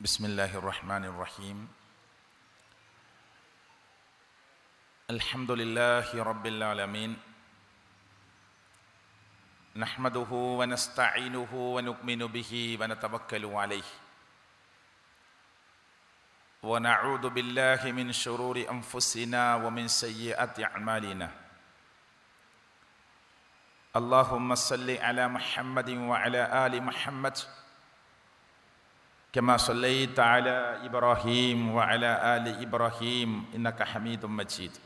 بسم الله الرحمن الرحيم الحمد لله رب العالمين نحمده ونستعينه ونؤمن به ونتوكل عليه ونعوذ بالله من شرور انفسنا ومن سيئات اعمالنا اللهم صل على محمد وعلى ال محمد كما صليت على ابراهيم وعلى ال ابراهيم انك حميد مجيد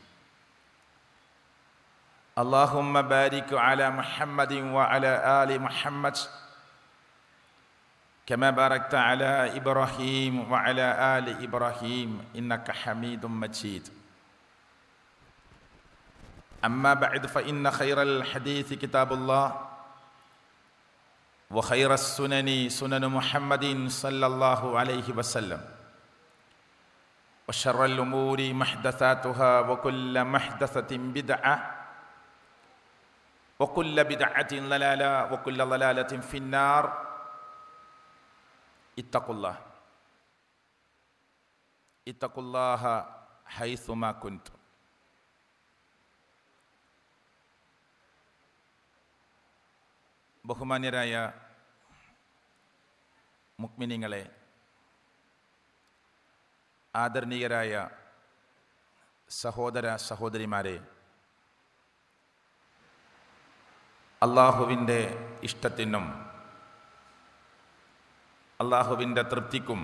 اللهم بارك على محمد وعلى ال محمد كما باركت على ابراهيم وعلى ال ابراهيم انك حميد مجيد اما بعد فان خير الحديث كتاب الله وخير السنن سنن محمد صلى الله عليه وسلم وشر الأمور محدثاتها وكل محدثة بدعة وكل بدعة ضلالة وكل ضلالة في النار اتقوا الله اتقوا الله حيثما كنتم ബഹുമാന്യരായ മുക്മിനിങ്ങളെ ആദരണീയരായ സഹോദര സഹോദരിമാരെ അള്ളാഹുവിൻ്റെ ഇഷ്ടത്തിനും അള്ളാഹുവിൻ്റെ തൃപ്തിക്കും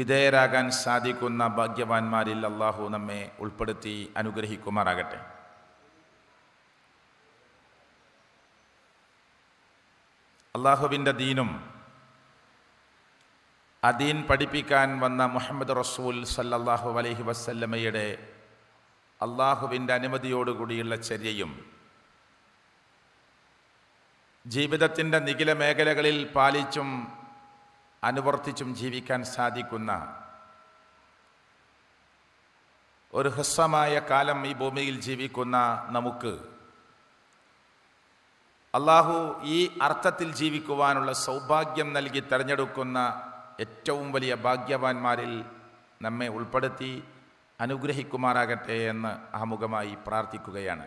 വിധേയരാകാൻ സാധിക്കുന്ന ഭാഗ്യവാന്മാരിൽ അള്ളാഹു നമ്മെ ഉൾപ്പെടുത്തി അനുഗ്രഹിക്കുമാറാകട്ടെ അള്ളാഹുവിൻ്റെ ദീനും അദീൻ പഠിപ്പിക്കാൻ വന്ന മുഹമ്മദ് റസൂൽ സല്ലല്ലാഹു അലൈഹി വസല്ലമയുടെ അള്ളാഹുവിൻ്റെ അനുമതിയോടുകൂടിയുള്ള ചര്യയും ജീവിതത്തിൻ്റെ നിഖില മേഖലകളിൽ പാലിച്ചും അനുവർത്തിച്ചും ജീവിക്കാൻ സാധിക്കുന്ന ഒരു ഹ്രസ്വമായ കാലം ഈ ഭൂമിയിൽ ജീവിക്കുന്ന നമുക്ക് അള്ളാഹു ഈ അർത്ഥത്തിൽ ജീവിക്കുവാനുള്ള സൗഭാഗ്യം നൽകി തിരഞ്ഞെടുക്കുന്ന ഏറ്റവും വലിയ ഭാഗ്യവാന്മാരിൽ നമ്മെ ഉൾപ്പെടുത്തി അനുഗ്രഹിക്കുമാറാകട്ടെ എന്ന് ആമുഖമായി പ്രാർത്ഥിക്കുകയാണ്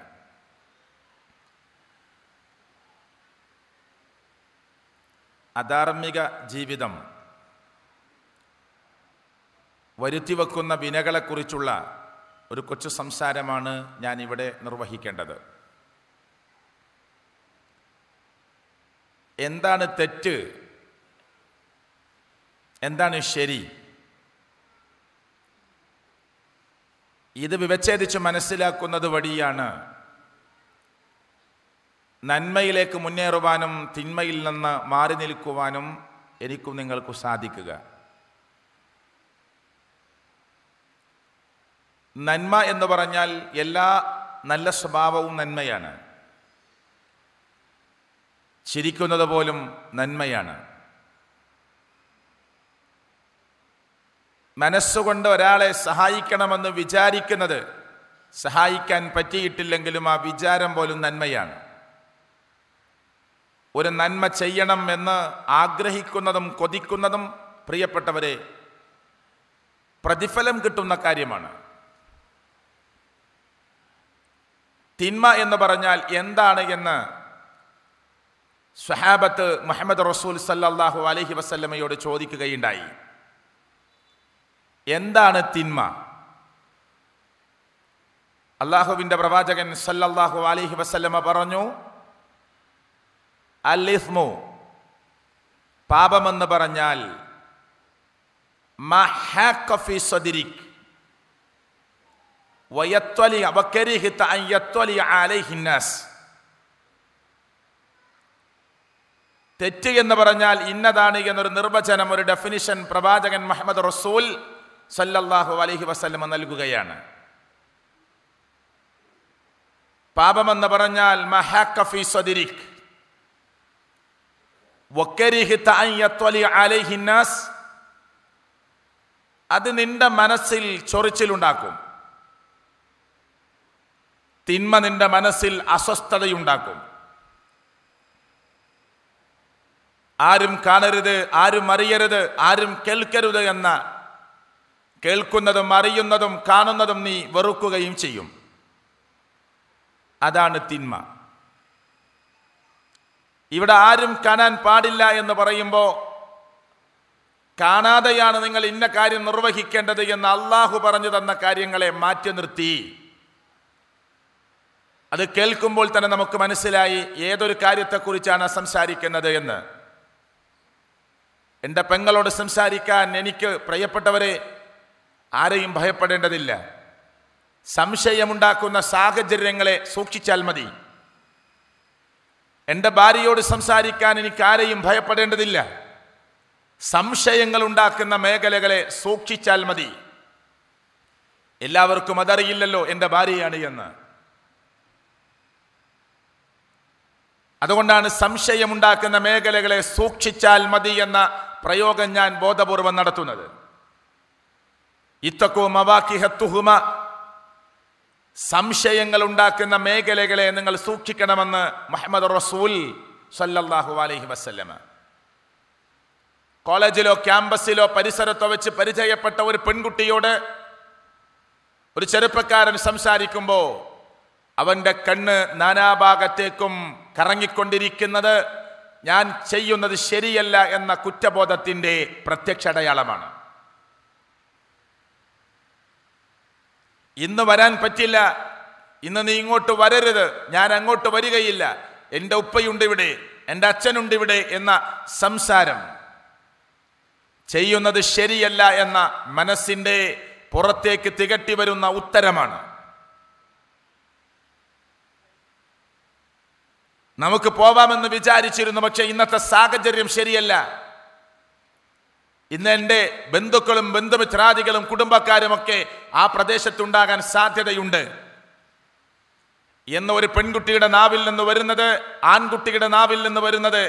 അധാർമിക ജീവിതം വരുത്തിവെക്കുന്ന വിനകളെക്കുറിച്ചുള്ള ഒരു കൊച്ചു സംസാരമാണ് ഞാനിവിടെ നിർവഹിക്കേണ്ടത് എന്താണ് തെറ്റ് എന്താണ് ശരി ഇത് വിവച്ഛേദിച്ച് മനസ്സിലാക്കുന്നത് വഴിയാണ് നന്മയിലേക്ക് മുന്നേറുവാനും തിന്മയിൽ നിന്ന് മാറി നിൽക്കുവാനും എനിക്കും നിങ്ങൾക്കും സാധിക്കുക നന്മ എന്ന് പറഞ്ഞാൽ എല്ലാ നല്ല സ്വഭാവവും നന്മയാണ് ചിരിക്കുന്നത് പോലും നന്മയാണ് മനസ്സുകൊണ്ട് ഒരാളെ സഹായിക്കണമെന്ന് വിചാരിക്കുന്നത് സഹായിക്കാൻ പറ്റിയിട്ടില്ലെങ്കിലും ആ വിചാരം പോലും നന്മയാണ് ഒരു നന്മ ചെയ്യണം എന്ന് ആഗ്രഹിക്കുന്നതും കൊതിക്കുന്നതും പ്രിയപ്പെട്ടവരെ പ്രതിഫലം കിട്ടുന്ന കാര്യമാണ് തിന്മ എന്ന് പറഞ്ഞാൽ എന്താണ് എന്ന് സ്വഹാബത്ത് മുഹമ്മദ് റസൂൽ സല്ലാഹു അലഹി വസല്ലമയോട് ചോദിക്കുകയുണ്ടായി എന്താണ് തിന്മ അള്ളാഹുവിൻ്റെ പ്രവാചകൻ സല്ലല്ലാഹു അലഹി വസല്ലമ പറഞ്ഞു അല്ലിസ്മു പാപമെന്ന് പറഞ്ഞാൽ വയത്വലി അബക്കരിഹിത്ത അയ്യത്വലി അലൈഹിന്നാസ് തെറ്റ് എന്ന് പറഞ്ഞാൽ ഇന്നതാണ് എന്നൊരു നിർവചനം ഒരു ഡെഫിനിഷൻ പ്രവാചകൻ മുഹമ്മദ് റസൂൽ സല്ലല്ലാഹു അലഹി വസ്ലമ നൽകുകയാണ് പാപമെന്ന് പറഞ്ഞാൽ മഹാക്കഫി സദിരിഖ് അത് നിന്റെ മനസ്സിൽ ചൊറിച്ചിലുണ്ടാക്കും തിന്മ നിന്റെ മനസ്സിൽ അസ്വസ്ഥതയുണ്ടാക്കും ആരും കാണരുത് ആരും അറിയരുത് ആരും കേൾക്കരുത് എന്ന കേൾക്കുന്നതും അറിയുന്നതും കാണുന്നതും നീ വെറുക്കുകയും ചെയ്യും അതാണ് തിന്മ ഇവിടെ ആരും കാണാൻ പാടില്ല എന്ന് പറയുമ്പോൾ കാണാതെയാണ് നിങ്ങൾ ഇന്ന കാര്യം നിർവഹിക്കേണ്ടത് എന്ന് അള്ളാഹു പറഞ്ഞു തന്ന കാര്യങ്ങളെ മാറ്റി നിർത്തി അത് കേൾക്കുമ്പോൾ തന്നെ നമുക്ക് മനസ്സിലായി ഏതൊരു കാര്യത്തെക്കുറിച്ചാണ് സംസാരിക്കുന്നത് എന്ന് എൻ്റെ പെങ്ങളോട് സംസാരിക്കാൻ എനിക്ക് പ്രിയപ്പെട്ടവരെ ആരെയും ഭയപ്പെടേണ്ടതില്ല സംശയമുണ്ടാക്കുന്ന സാഹചര്യങ്ങളെ സൂക്ഷിച്ചാൽ മതി എൻ്റെ ഭാര്യയോട് സംസാരിക്കാൻ എനിക്ക് ആരെയും ഭയപ്പെടേണ്ടതില്ല സംശയങ്ങൾ ഉണ്ടാക്കുന്ന മേഖലകളെ സൂക്ഷിച്ചാൽ മതി എല്ലാവർക്കും അതറിയില്ലല്ലോ എൻ്റെ ഭാര്യയാണ് എന്ന് അതുകൊണ്ടാണ് സംശയമുണ്ടാക്കുന്ന മേഖലകളെ സൂക്ഷിച്ചാൽ മതി എന്ന പ്രയോഗം ഞാൻ ബോധപൂർവം നടത്തുന്നത് ഇത്തക്കോ മവാക്കിഹത്തുഹുമ സംശയങ്ങൾ ഉണ്ടാക്കുന്ന മേഖലകളെ നിങ്ങൾ സൂക്ഷിക്കണമെന്ന് മുഹമ്മദ് റസൂൽ സല്ലല്ലാഹു അലൈഹി വസ്ല്ലമ കോളേജിലോ ക്യാമ്പസിലോ പരിസരത്തോ വെച്ച് പരിചയപ്പെട്ട ഒരു പെൺകുട്ടിയോട് ഒരു ചെറുപ്പക്കാരൻ സംസാരിക്കുമ്പോൾ അവൻ്റെ കണ്ണ് നാനാഭാഗത്തേക്കും കറങ്ങിക്കൊണ്ടിരിക്കുന്നത് ഞാൻ ചെയ്യുന്നത് ശരിയല്ല എന്ന കുറ്റബോധത്തിൻ്റെ പ്രത്യക്ഷ അടയാളമാണ് ഇന്ന് വരാൻ പറ്റില്ല ഇന്ന് നീ ഇങ്ങോട്ട് വരരുത് ഞാൻ അങ്ങോട്ട് വരികയില്ല എൻ്റെ ഉപ്പയുണ്ട് ഇവിടെ എൻ്റെ അച്ഛനുണ്ട് ഇവിടെ എന്ന സംസാരം ചെയ്യുന്നത് ശരിയല്ല എന്ന മനസ്സിൻ്റെ പുറത്തേക്ക് തികട്ടി വരുന്ന ഉത്തരമാണ് നമുക്ക് പോവാമെന്ന് വിചാരിച്ചിരുന്നു പക്ഷേ ഇന്നത്തെ സാഹചര്യം ശരിയല്ല ഇന്ന് എൻ്റെ ബന്ധുക്കളും ബന്ധുമിത്രാദികളും കുടുംബക്കാരുമൊക്കെ ആ പ്രദേശത്തുണ്ടാകാൻ സാധ്യതയുണ്ട് എന്ന ഒരു പെൺകുട്ടിയുടെ നാവിൽ നിന്ന് വരുന്നത് ആൺകുട്ടിയുടെ നാവിൽ നിന്ന് വരുന്നത്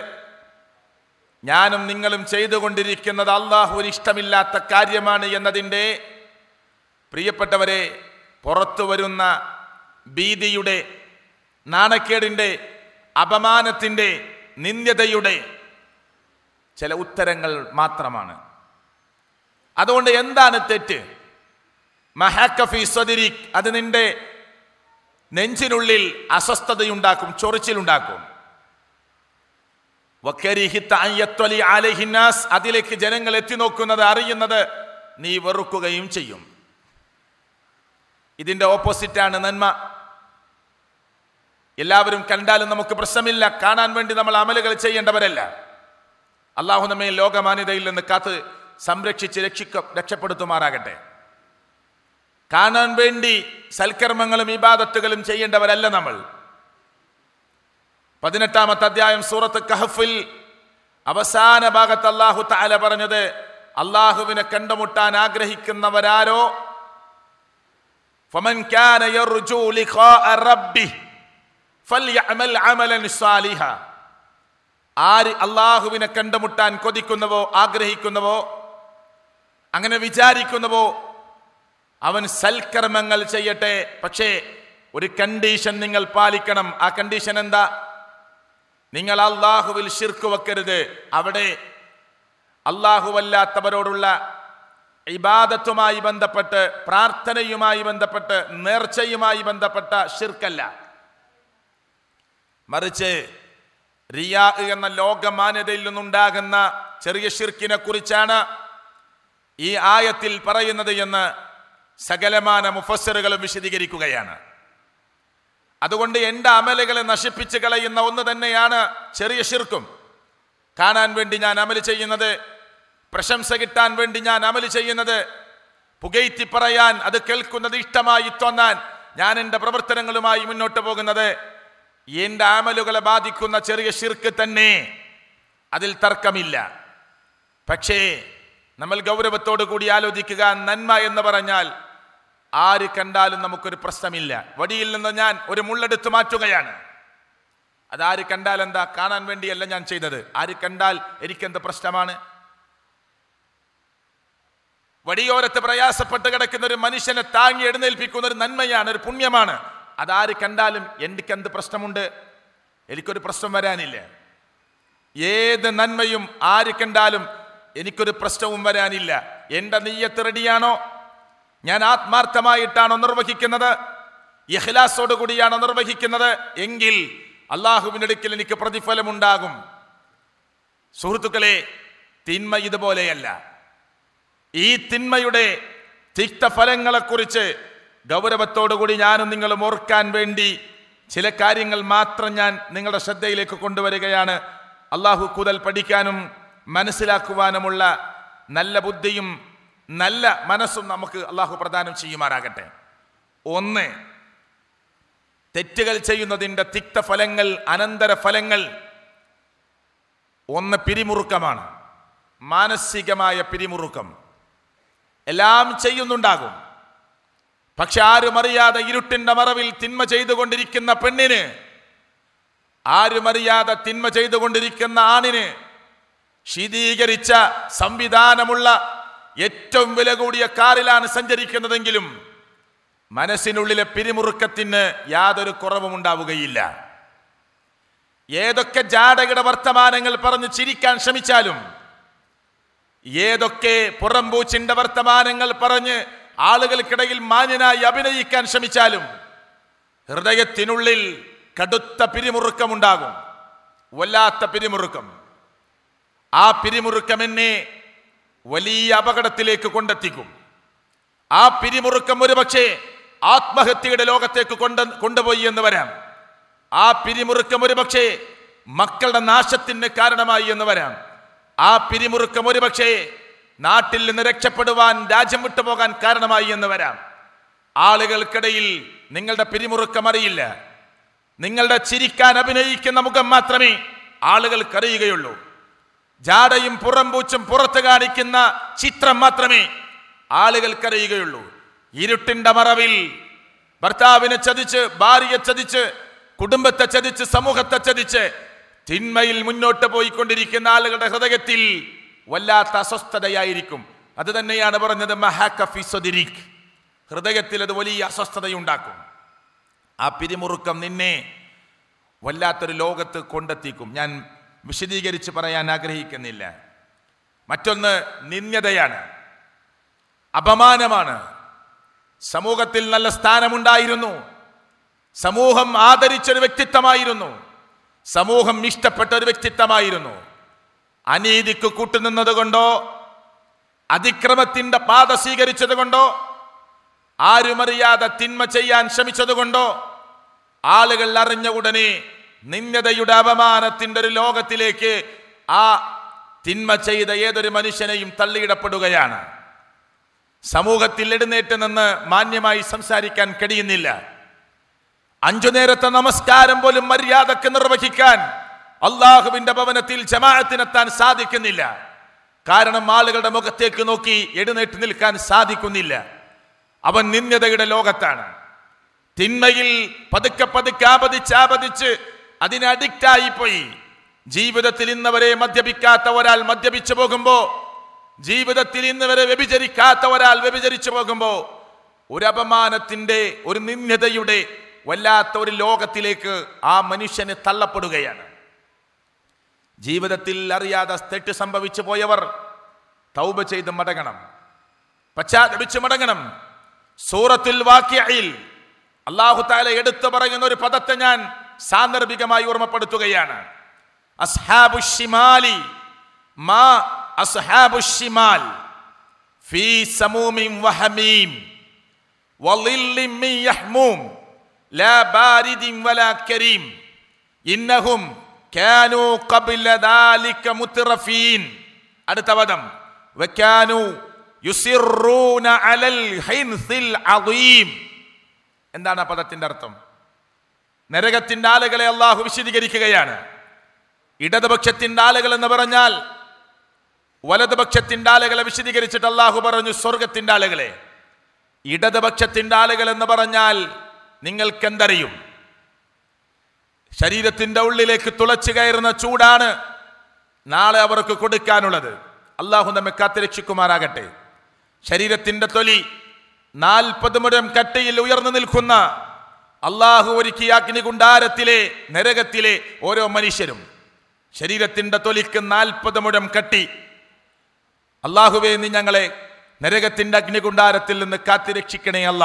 ഞാനും നിങ്ങളും ചെയ്തുകൊണ്ടിരിക്കുന്നത് അള്ളാഹുവിന് ഇഷ്ടമില്ലാത്ത കാര്യമാണ് എന്നതിൻ്റെ പ്രിയപ്പെട്ടവരെ പുറത്തു വരുന്ന ഭീതിയുടെ നാണക്കേടിൻ്റെ അപമാനത്തിൻ്റെ നിന്ദ്യതയുടെ ചില ഉത്തരങ്ങൾ മാത്രമാണ് അതുകൊണ്ട് എന്താണ് തെറ്റ് മഹാക്കഫി സ്വദിരിക് അത് നിന്റെ നെഞ്ചിനുള്ളിൽ അസ്വസ്ഥതയുണ്ടാക്കും ചൊറിച്ചിലുണ്ടാക്കും അതിലേക്ക് ജനങ്ങൾ എത്തി നോക്കുന്നത് അറിയുന്നത് നീ വെറുക്കുകയും ചെയ്യും ഇതിന്റെ ഓപ്പോസിറ്റാണ് നന്മ എല്ലാവരും കണ്ടാലും നമുക്ക് പ്രശ്നമില്ല കാണാൻ വേണ്ടി നമ്മൾ അമലുകൾ ചെയ്യേണ്ടവരല്ല അള്ളാഹു നമ്മെ ലോകമാന്യതയിൽ നിന്ന് കാത്ത് സംരക്ഷിച്ച് രക്ഷിക്ക രക്ഷപ്പെടുത്തുമാറാകട്ടെ കാണാൻ വേണ്ടി സൽക്കർമ്മങ്ങളും ഇബാദത്തുകളും ചെയ്യേണ്ടവരല്ല നമ്മൾ പതിനെട്ടാമത്തെ അധ്യായം സൂറത്ത് കഹഫിൽ അവസാന ഭാഗത്ത് അള്ളാഹു താല പറഞ്ഞത് അള്ളാഹുവിനെ കണ്ടുമുട്ടാൻ ആഗ്രഹിക്കുന്നവരാരോ ഫമൻ കാന യർജു ലിഖാ ആര് അള്ളാഹുവിനെ കണ്ടുമുട്ടാൻ കൊതിക്കുന്നവോ ആഗ്രഹിക്കുന്നവോ അങ്ങനെ വിചാരിക്കുന്നവോ അവൻ സൽക്കർമ്മങ്ങൾ ചെയ്യട്ടെ പക്ഷേ ഒരു കണ്ടീഷൻ നിങ്ങൾ പാലിക്കണം ആ കണ്ടീഷൻ എന്താ നിങ്ങൾ അള്ളാഹുവിൽ ശിർക്ക് വെക്കരുത് അവിടെ അള്ളാഹുവല്ലാത്തവരോടുള്ള ഇബാദത്തുമായി ബന്ധപ്പെട്ട് പ്രാർത്ഥനയുമായി ബന്ധപ്പെട്ട് നേർച്ചയുമായി ബന്ധപ്പെട്ട ശിർക്കല്ല മറിച്ച് റിയാ എന്ന ലോകമാന്യതയിൽ നിന്നുണ്ടാകുന്ന ചെറിയ ഷിർക്കിനെ കുറിച്ചാണ് ഈ ആയത്തിൽ പറയുന്നത് എന്ന് സകലമാന മുഫസ്സറുകളും വിശദീകരിക്കുകയാണ് അതുകൊണ്ട് എൻ്റെ അമലുകളെ നശിപ്പിച്ച് കളയുന്ന ഒന്ന് തന്നെയാണ് ചെറിയ ഷിർക്കും കാണാൻ വേണ്ടി ഞാൻ അമല് ചെയ്യുന്നത് പ്രശംസ കിട്ടാൻ വേണ്ടി ഞാൻ അമല് ചെയ്യുന്നത് പുകയ്ത്തി പറയാൻ അത് കേൾക്കുന്നത് ഇഷ്ടമായി തോന്നാൻ ഞാൻ എൻ്റെ പ്രവർത്തനങ്ങളുമായി മുന്നോട്ട് പോകുന്നത് എന്റെ ആമലുകളെ ബാധിക്കുന്ന ചെറിയ ശിർക്ക് തന്നെ അതിൽ തർക്കമില്ല പക്ഷേ നമ്മൾ ഗൗരവത്തോടു കൂടി ആലോചിക്കുക നന്മ എന്ന് പറഞ്ഞാൽ ആര് കണ്ടാലും നമുക്കൊരു പ്രശ്നമില്ല വടിയിൽ നിന്ന് ഞാൻ ഒരു മുള്ളെടുത്ത് മാറ്റുകയാണ് അതാര് കണ്ടാൽ എന്താ കാണാൻ വേണ്ടിയല്ല ഞാൻ ചെയ്തത് ആര് കണ്ടാൽ എനിക്കെന്ത് പ്രശ്നമാണ് വടിയോരത്ത് പ്രയാസപ്പെട്ട് കിടക്കുന്ന ഒരു മനുഷ്യനെ താങ്ങി എഴുന്നേൽപ്പിക്കുന്ന ഒരു നന്മയാണ് ഒരു പുണ്യമാണ് അതാര് കണ്ടാലും എന്ത് പ്രശ്നമുണ്ട് എനിക്കൊരു പ്രശ്നം വരാനില്ല ഏത് നന്മയും ആര് കണ്ടാലും എനിക്കൊരു പ്രശ്നവും വരാനില്ല എൻ്റെ നെയ്യത്ത് റെഡിയാണോ ഞാൻ ആത്മാർത്ഥമായിട്ടാണോ നിർവഹിക്കുന്നത് കൂടിയാണോ നിർവഹിക്കുന്നത് എങ്കിൽ അള്ളാഹുവിനടുക്കിൽ എനിക്ക് പ്രതിഫലമുണ്ടാകും സുഹൃത്തുക്കളെ തിന്മ ഇതുപോലെയല്ല ഈ തിന്മയുടെ തിക്തഫലങ്ങളെക്കുറിച്ച് ഗൗരവത്തോടുകൂടി ഞാനും നിങ്ങളും ഓർക്കാൻ വേണ്ടി ചില കാര്യങ്ങൾ മാത്രം ഞാൻ നിങ്ങളുടെ ശ്രദ്ധയിലേക്ക് കൊണ്ടുവരികയാണ് അള്ളാഹു കൂതൽ പഠിക്കാനും മനസ്സിലാക്കുവാനുമുള്ള നല്ല ബുദ്ധിയും നല്ല മനസ്സും നമുക്ക് അള്ളാഹു പ്രദാനം ചെയ്യുമാറാകട്ടെ ഒന്ന് തെറ്റുകൾ ചെയ്യുന്നതിൻ്റെ തിക്ത ഫലങ്ങൾ അനന്തര ഫലങ്ങൾ ഒന്ന് പിരിമുറുക്കമാണ് മാനസികമായ പിരിമുറുക്കം എല്ലാം ചെയ്യുന്നുണ്ടാകും പക്ഷെ ആരുമറിയാതെ ഇരുട്ടിന്റെ മറവിൽ തിന്മ ചെയ്തുകൊണ്ടിരിക്കുന്ന പെണ്ണിന് ആരുമറിയാതെ തിന്മ ചെയ്തുകൊണ്ടിരിക്കുന്ന ആണിന് ശീതീകരിച്ച സംവിധാനമുള്ള ഏറ്റവും വില കൂടിയ കാറിലാണ് സഞ്ചരിക്കുന്നതെങ്കിലും മനസ്സിനുള്ളിലെ പിരിമുറുക്കത്തിന് യാതൊരു കുറവും ഉണ്ടാവുകയില്ല ഏതൊക്കെ ജാടകയുടെ വർത്തമാനങ്ങൾ പറഞ്ഞ് ചിരിക്കാൻ ശ്രമിച്ചാലും ഏതൊക്കെ പുറംപൂച്ചിന്റെ വർത്തമാനങ്ങൾ പറഞ്ഞ് ആളുകൾക്കിടയിൽ മാന്യനായി അഭിനയിക്കാൻ ശ്രമിച്ചാലും ഹൃദയത്തിനുള്ളിൽ കടുത്ത പിരിമുറുക്കമുണ്ടാകും വല്ലാത്ത പിരിമുറുക്കം ആ പിരിമുറുക്കം എന്നെ വലിയ അപകടത്തിലേക്ക് കൊണ്ടെത്തിക്കും ആ പിരിമുറുക്കം ഒരുപക്ഷെ ആത്മഹത്യയുടെ ലോകത്തേക്ക് കൊണ്ട് കൊണ്ടുപോയി എന്ന് വരാം ആ പിരിമുറുക്കം ഒരുപക്ഷെ മക്കളുടെ നാശത്തിന് കാരണമായി എന്ന് വരാം ആ പിരിമുറുക്കം ഒരുപക്ഷേ നാട്ടിൽ നിന്ന് രക്ഷപ്പെടുവാൻ രാജ്യം വിട്ടുപോകാൻ കാരണമായി എന്ന് വരാം ആളുകൾക്കിടയിൽ നിങ്ങളുടെ പിരിമുറുക്കമറിയില്ല നിങ്ങളുടെ ചിരിക്കാൻ അഭിനയിക്കുന്ന മുഖം മാത്രമേ ആളുകൾക്കറിയുകയുള്ളൂ ജാടയും പുറംപൂച്ചും പുറത്ത് കാണിക്കുന്ന ചിത്രം മാത്രമേ ആളുകൾക്കറിയുകയുള്ളൂ ഇരുട്ടിന്റെ മറവിൽ ഭർത്താവിനെ ചതിച്ച് ഭാര്യയെ ചതിച്ച് കുടുംബത്തെ ചതിച്ച് സമൂഹത്തെ ചതിച്ച് തിന്മയിൽ മുന്നോട്ട് പോയിക്കൊണ്ടിരിക്കുന്ന ആളുകളുടെ ഹൃദയത്തിൽ വല്ലാത്ത അസ്വസ്ഥതയായിരിക്കും അത് തന്നെയാണ് പറഞ്ഞത് മഹാക്കഫിസൊതിരിക് ഹൃദയത്തിൽ അത് വലിയ അസ്വസ്ഥതയുണ്ടാക്കും ആ പിരിമുറുക്കം നിന്നെ വല്ലാത്തൊരു ലോകത്ത് കൊണ്ടെത്തിക്കും ഞാൻ വിശദീകരിച്ച് പറയാൻ ആഗ്രഹിക്കുന്നില്ല മറ്റൊന്ന് നിന്ദ്യതയാണ് അപമാനമാണ് സമൂഹത്തിൽ നല്ല സ്ഥാനമുണ്ടായിരുന്നു സമൂഹം ആദരിച്ചൊരു വ്യക്തിത്വമായിരുന്നു സമൂഹം ഇഷ്ടപ്പെട്ട ഒരു വ്യക്തിത്വമായിരുന്നു അനീതിക്ക് കൂട്ടുനിന്നത് കൊണ്ടോ അതിക്രമത്തിന്റെ പാത സ്വീകരിച്ചത് കൊണ്ടോ ആരുമറിയാതെ തിന്മ ചെയ്യാൻ കൊണ്ടോ ആളുകൾ അറിഞ്ഞ ഉടനെ നിന്ദതയുടെ അപമാനത്തിന്റെ ഒരു ലോകത്തിലേക്ക് ആ തിന്മ ചെയ്ത ഏതൊരു മനുഷ്യനെയും തള്ളിയിടപ്പെടുകയാണ് സമൂഹത്തിൽ എഴുന്നേറ്റ് നിന്ന് മാന്യമായി സംസാരിക്കാൻ കഴിയുന്നില്ല അഞ്ചു നേരത്തെ നമസ്കാരം പോലും മര്യാദക്ക് നിർവഹിക്കാൻ അള്ളാഹുവിന്റെ ഭവനത്തിൽ ജമാഅത്തിനെത്താൻ സാധിക്കുന്നില്ല കാരണം ആളുകളുടെ മുഖത്തേക്ക് നോക്കി എഴുന്നേറ്റ് നിൽക്കാൻ സാധിക്കുന്നില്ല അവൻ നിന്ദ്യതയുടെ ലോകത്താണ് തിന്മയിൽ പതുക്കെ പതുക്കെ ആപതിച്ചാപതിച്ച് അതിന് അഡിക്റ്റായി പോയി ജീവിതത്തിൽ ഇന്നവരെ മദ്യപിക്കാത്ത ഒരാൾ മദ്യപിച്ചു പോകുമ്പോൾ ജീവിതത്തിൽ ഇന്നവരെ വ്യഭിചരിക്കാത്ത ഒരാൾ വ്യഭിചരിച്ചു പോകുമ്പോൾ ഒരു അപമാനത്തിന്റെ ഒരു നിന്ദ്യതയുടെ വല്ലാത്ത ഒരു ലോകത്തിലേക്ക് ആ മനുഷ്യന് തള്ളപ്പെടുകയാണ് ജീവിതത്തിൽ അറിയാതെ തെറ്റ് സംഭവിച്ചു പോയവർ തൗബ ചെയ്ത് മടങ്ങണം പശ്ചാത്തപിച്ച് മടങ്ങണം സൂറത്തുൽ വാക്യയിൽ അള്ളാഹു താല എടുത്തു പറയുന്ന ഒരു പദത്തെ ഞാൻ സാന്ദർഭികമായി ഓർമ്മപ്പെടുത്തുകയാണ് മാ ഫീ വഹമീം യഹ്മൂം ലാ ബാരിദിൻ വലാ കരീം ഇന്നഹും അടുത്ത പദം എന്താണ് ആ പദത്തിന്റെ അർത്ഥം നരകത്തിന്റെ ആളുകളെ അള്ളാഹു വിശദീകരിക്കുകയാണ് ഇടതുപക്ഷത്തിന്റെ ആളുകൾ എന്ന് പറഞ്ഞാൽ വലതുപക്ഷത്തിന്റെ ആളുകളെ വിശദീകരിച്ചിട്ട് അള്ളാഹു പറഞ്ഞു സ്വർഗത്തിന്റെ ആളുകളെ ഇടതുപക്ഷത്തിന്റെ ആളുകൾ എന്ന് പറഞ്ഞാൽ നിങ്ങൾക്കെന്തറിയും ശരീരത്തിൻ്റെ ഉള്ളിലേക്ക് തുളച്ചു കയറുന്ന ചൂടാണ് നാളെ അവർക്ക് കൊടുക്കാനുള്ളത് അള്ളാഹു നമ്മെ കാത്തിരക്ഷിക്കുമാറാകട്ടെ ശരീരത്തിൻ്റെ തൊലി നാൽപ്പത് മുഴം കട്ടയിൽ ഉയർന്നു നിൽക്കുന്ന അള്ളാഹു ഒരുക്കിയ അഗ്നികുണ്ടാരത്തിലെ നരകത്തിലെ ഓരോ മനുഷ്യരും ശരീരത്തിൻ്റെ തൊലിക്ക് നാൽപ്പത് മുഴം കട്ടി അള്ളാഹുവെ നീ ഞങ്ങളെ നരകത്തിൻ്റെ അഗ്നികുണ്ടാരത്തിൽ നിന്ന് കാത്തിരക്ഷിക്കണേ അല്ല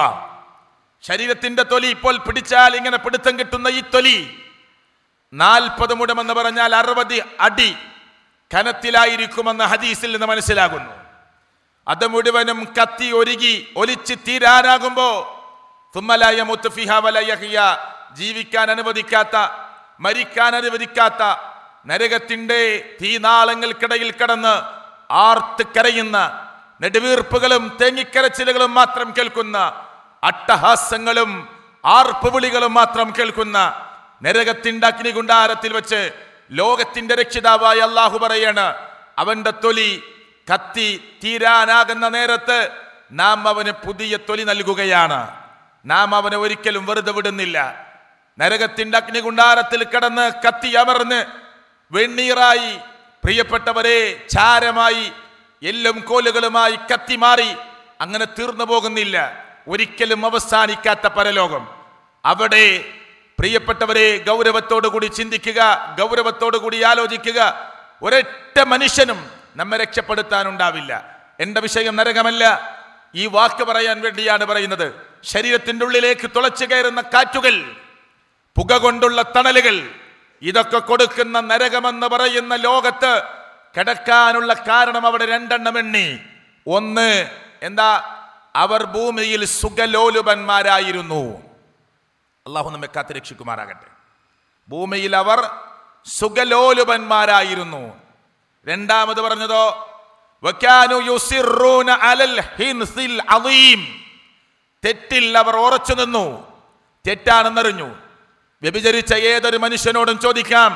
ശരീരത്തിൻ്റെ തൊലി ഇപ്പോൾ പിടിച്ചാൽ ഇങ്ങനെ പിടുത്തം കിട്ടുന്ന ഈ തൊലി നാൽപ്പത് മുടമെന്ന് പറഞ്ഞാൽ അറുപത് അടി കനത്തിലായിരിക്കുമെന്ന് ഹദീസിൽ നിന്ന് മനസ്സിലാകുന്നു അത് മുഴുവനും കത്തി ഒരുകി ഒലിച്ച് തീരാനാകുമ്പോൾ തുമ്മലായ മുത്തുഫിഹ വലയഹിയ ജീവിക്കാൻ അനുവദിക്കാത്ത മരിക്കാൻ അനുവദിക്കാത്ത നരകത്തിൻ്റെ തീനാളങ്ങൾക്കിടയിൽ കടന്ന് ആർത്ത് കരയുന്ന നെടുവീർപ്പുകളും തേങ്ങിക്കരച്ചിലുകളും മാത്രം കേൾക്കുന്ന അട്ടഹാസങ്ങളും ആർപ്പുവിളികളും മാത്രം കേൾക്കുന്ന നരകത്തിൻ്റെ അഗ്നി വെച്ച് ലോകത്തിന്റെ രക്ഷിതാവായി അള്ളാഹു പറയാണ് അവന്റെ തൊലി കത്തി തീരാനാകുന്ന നേരത്ത് നാം അവന് പുതിയ തൊലി നൽകുകയാണ് നാം അവനെ ഒരിക്കലും വെറുതെ വിടുന്നില്ല നരകത്തിന്റെ അഗ്നികുണ്ടാരത്തിൽ കിടന്ന് കത്തി അമർന്ന് വെണ്ണീറായി പ്രിയപ്പെട്ടവരെ ചാരമായി എല്ലും കോലുകളുമായി കത്തി മാറി അങ്ങനെ തീർന്നു പോകുന്നില്ല ഒരിക്കലും അവസാനിക്കാത്ത പരലോകം അവിടെ പ്രിയപ്പെട്ടവരെ ഗൗരവത്തോടുകൂടി ചിന്തിക്കുക ഗൗരവത്തോടുകൂടി ആലോചിക്കുക ഒരൊറ്റ മനുഷ്യനും നമ്മെ രക്ഷപ്പെടുത്താനുണ്ടാവില്ല എന്റെ വിഷയം നരകമല്ല ഈ വാക്ക് പറയാൻ വേണ്ടിയാണ് പറയുന്നത് ശരീരത്തിൻ്റെ ഉള്ളിലേക്ക് തുളച്ചു കയറുന്ന കാറ്റുകൾ പുക കൊണ്ടുള്ള തണലുകൾ ഇതൊക്കെ കൊടുക്കുന്ന നരകമെന്ന് പറയുന്ന ലോകത്ത് കിടക്കാനുള്ള കാരണം അവിടെ രണ്ടെണ്ണം എണ്ണി ഒന്ന് എന്താ അവർ ഭൂമിയിൽ സുഖലോലുപന്മാരായിരുന്നു അള്ളാഹു നമ്മെ കാത്ത് രക്ഷിക്കുമാറാകട്ടെ ഭൂമിയിൽ അവർ സുഖലോലുപന്മാരായിരുന്നു രണ്ടാമത് പറഞ്ഞതോ തെറ്റിൽ അവർ ഉറച്ചു നിന്നു തെറ്റാണെന്നറിഞ്ഞു വ്യഭിചരിച്ച ഏതൊരു മനുഷ്യനോടും ചോദിക്കാം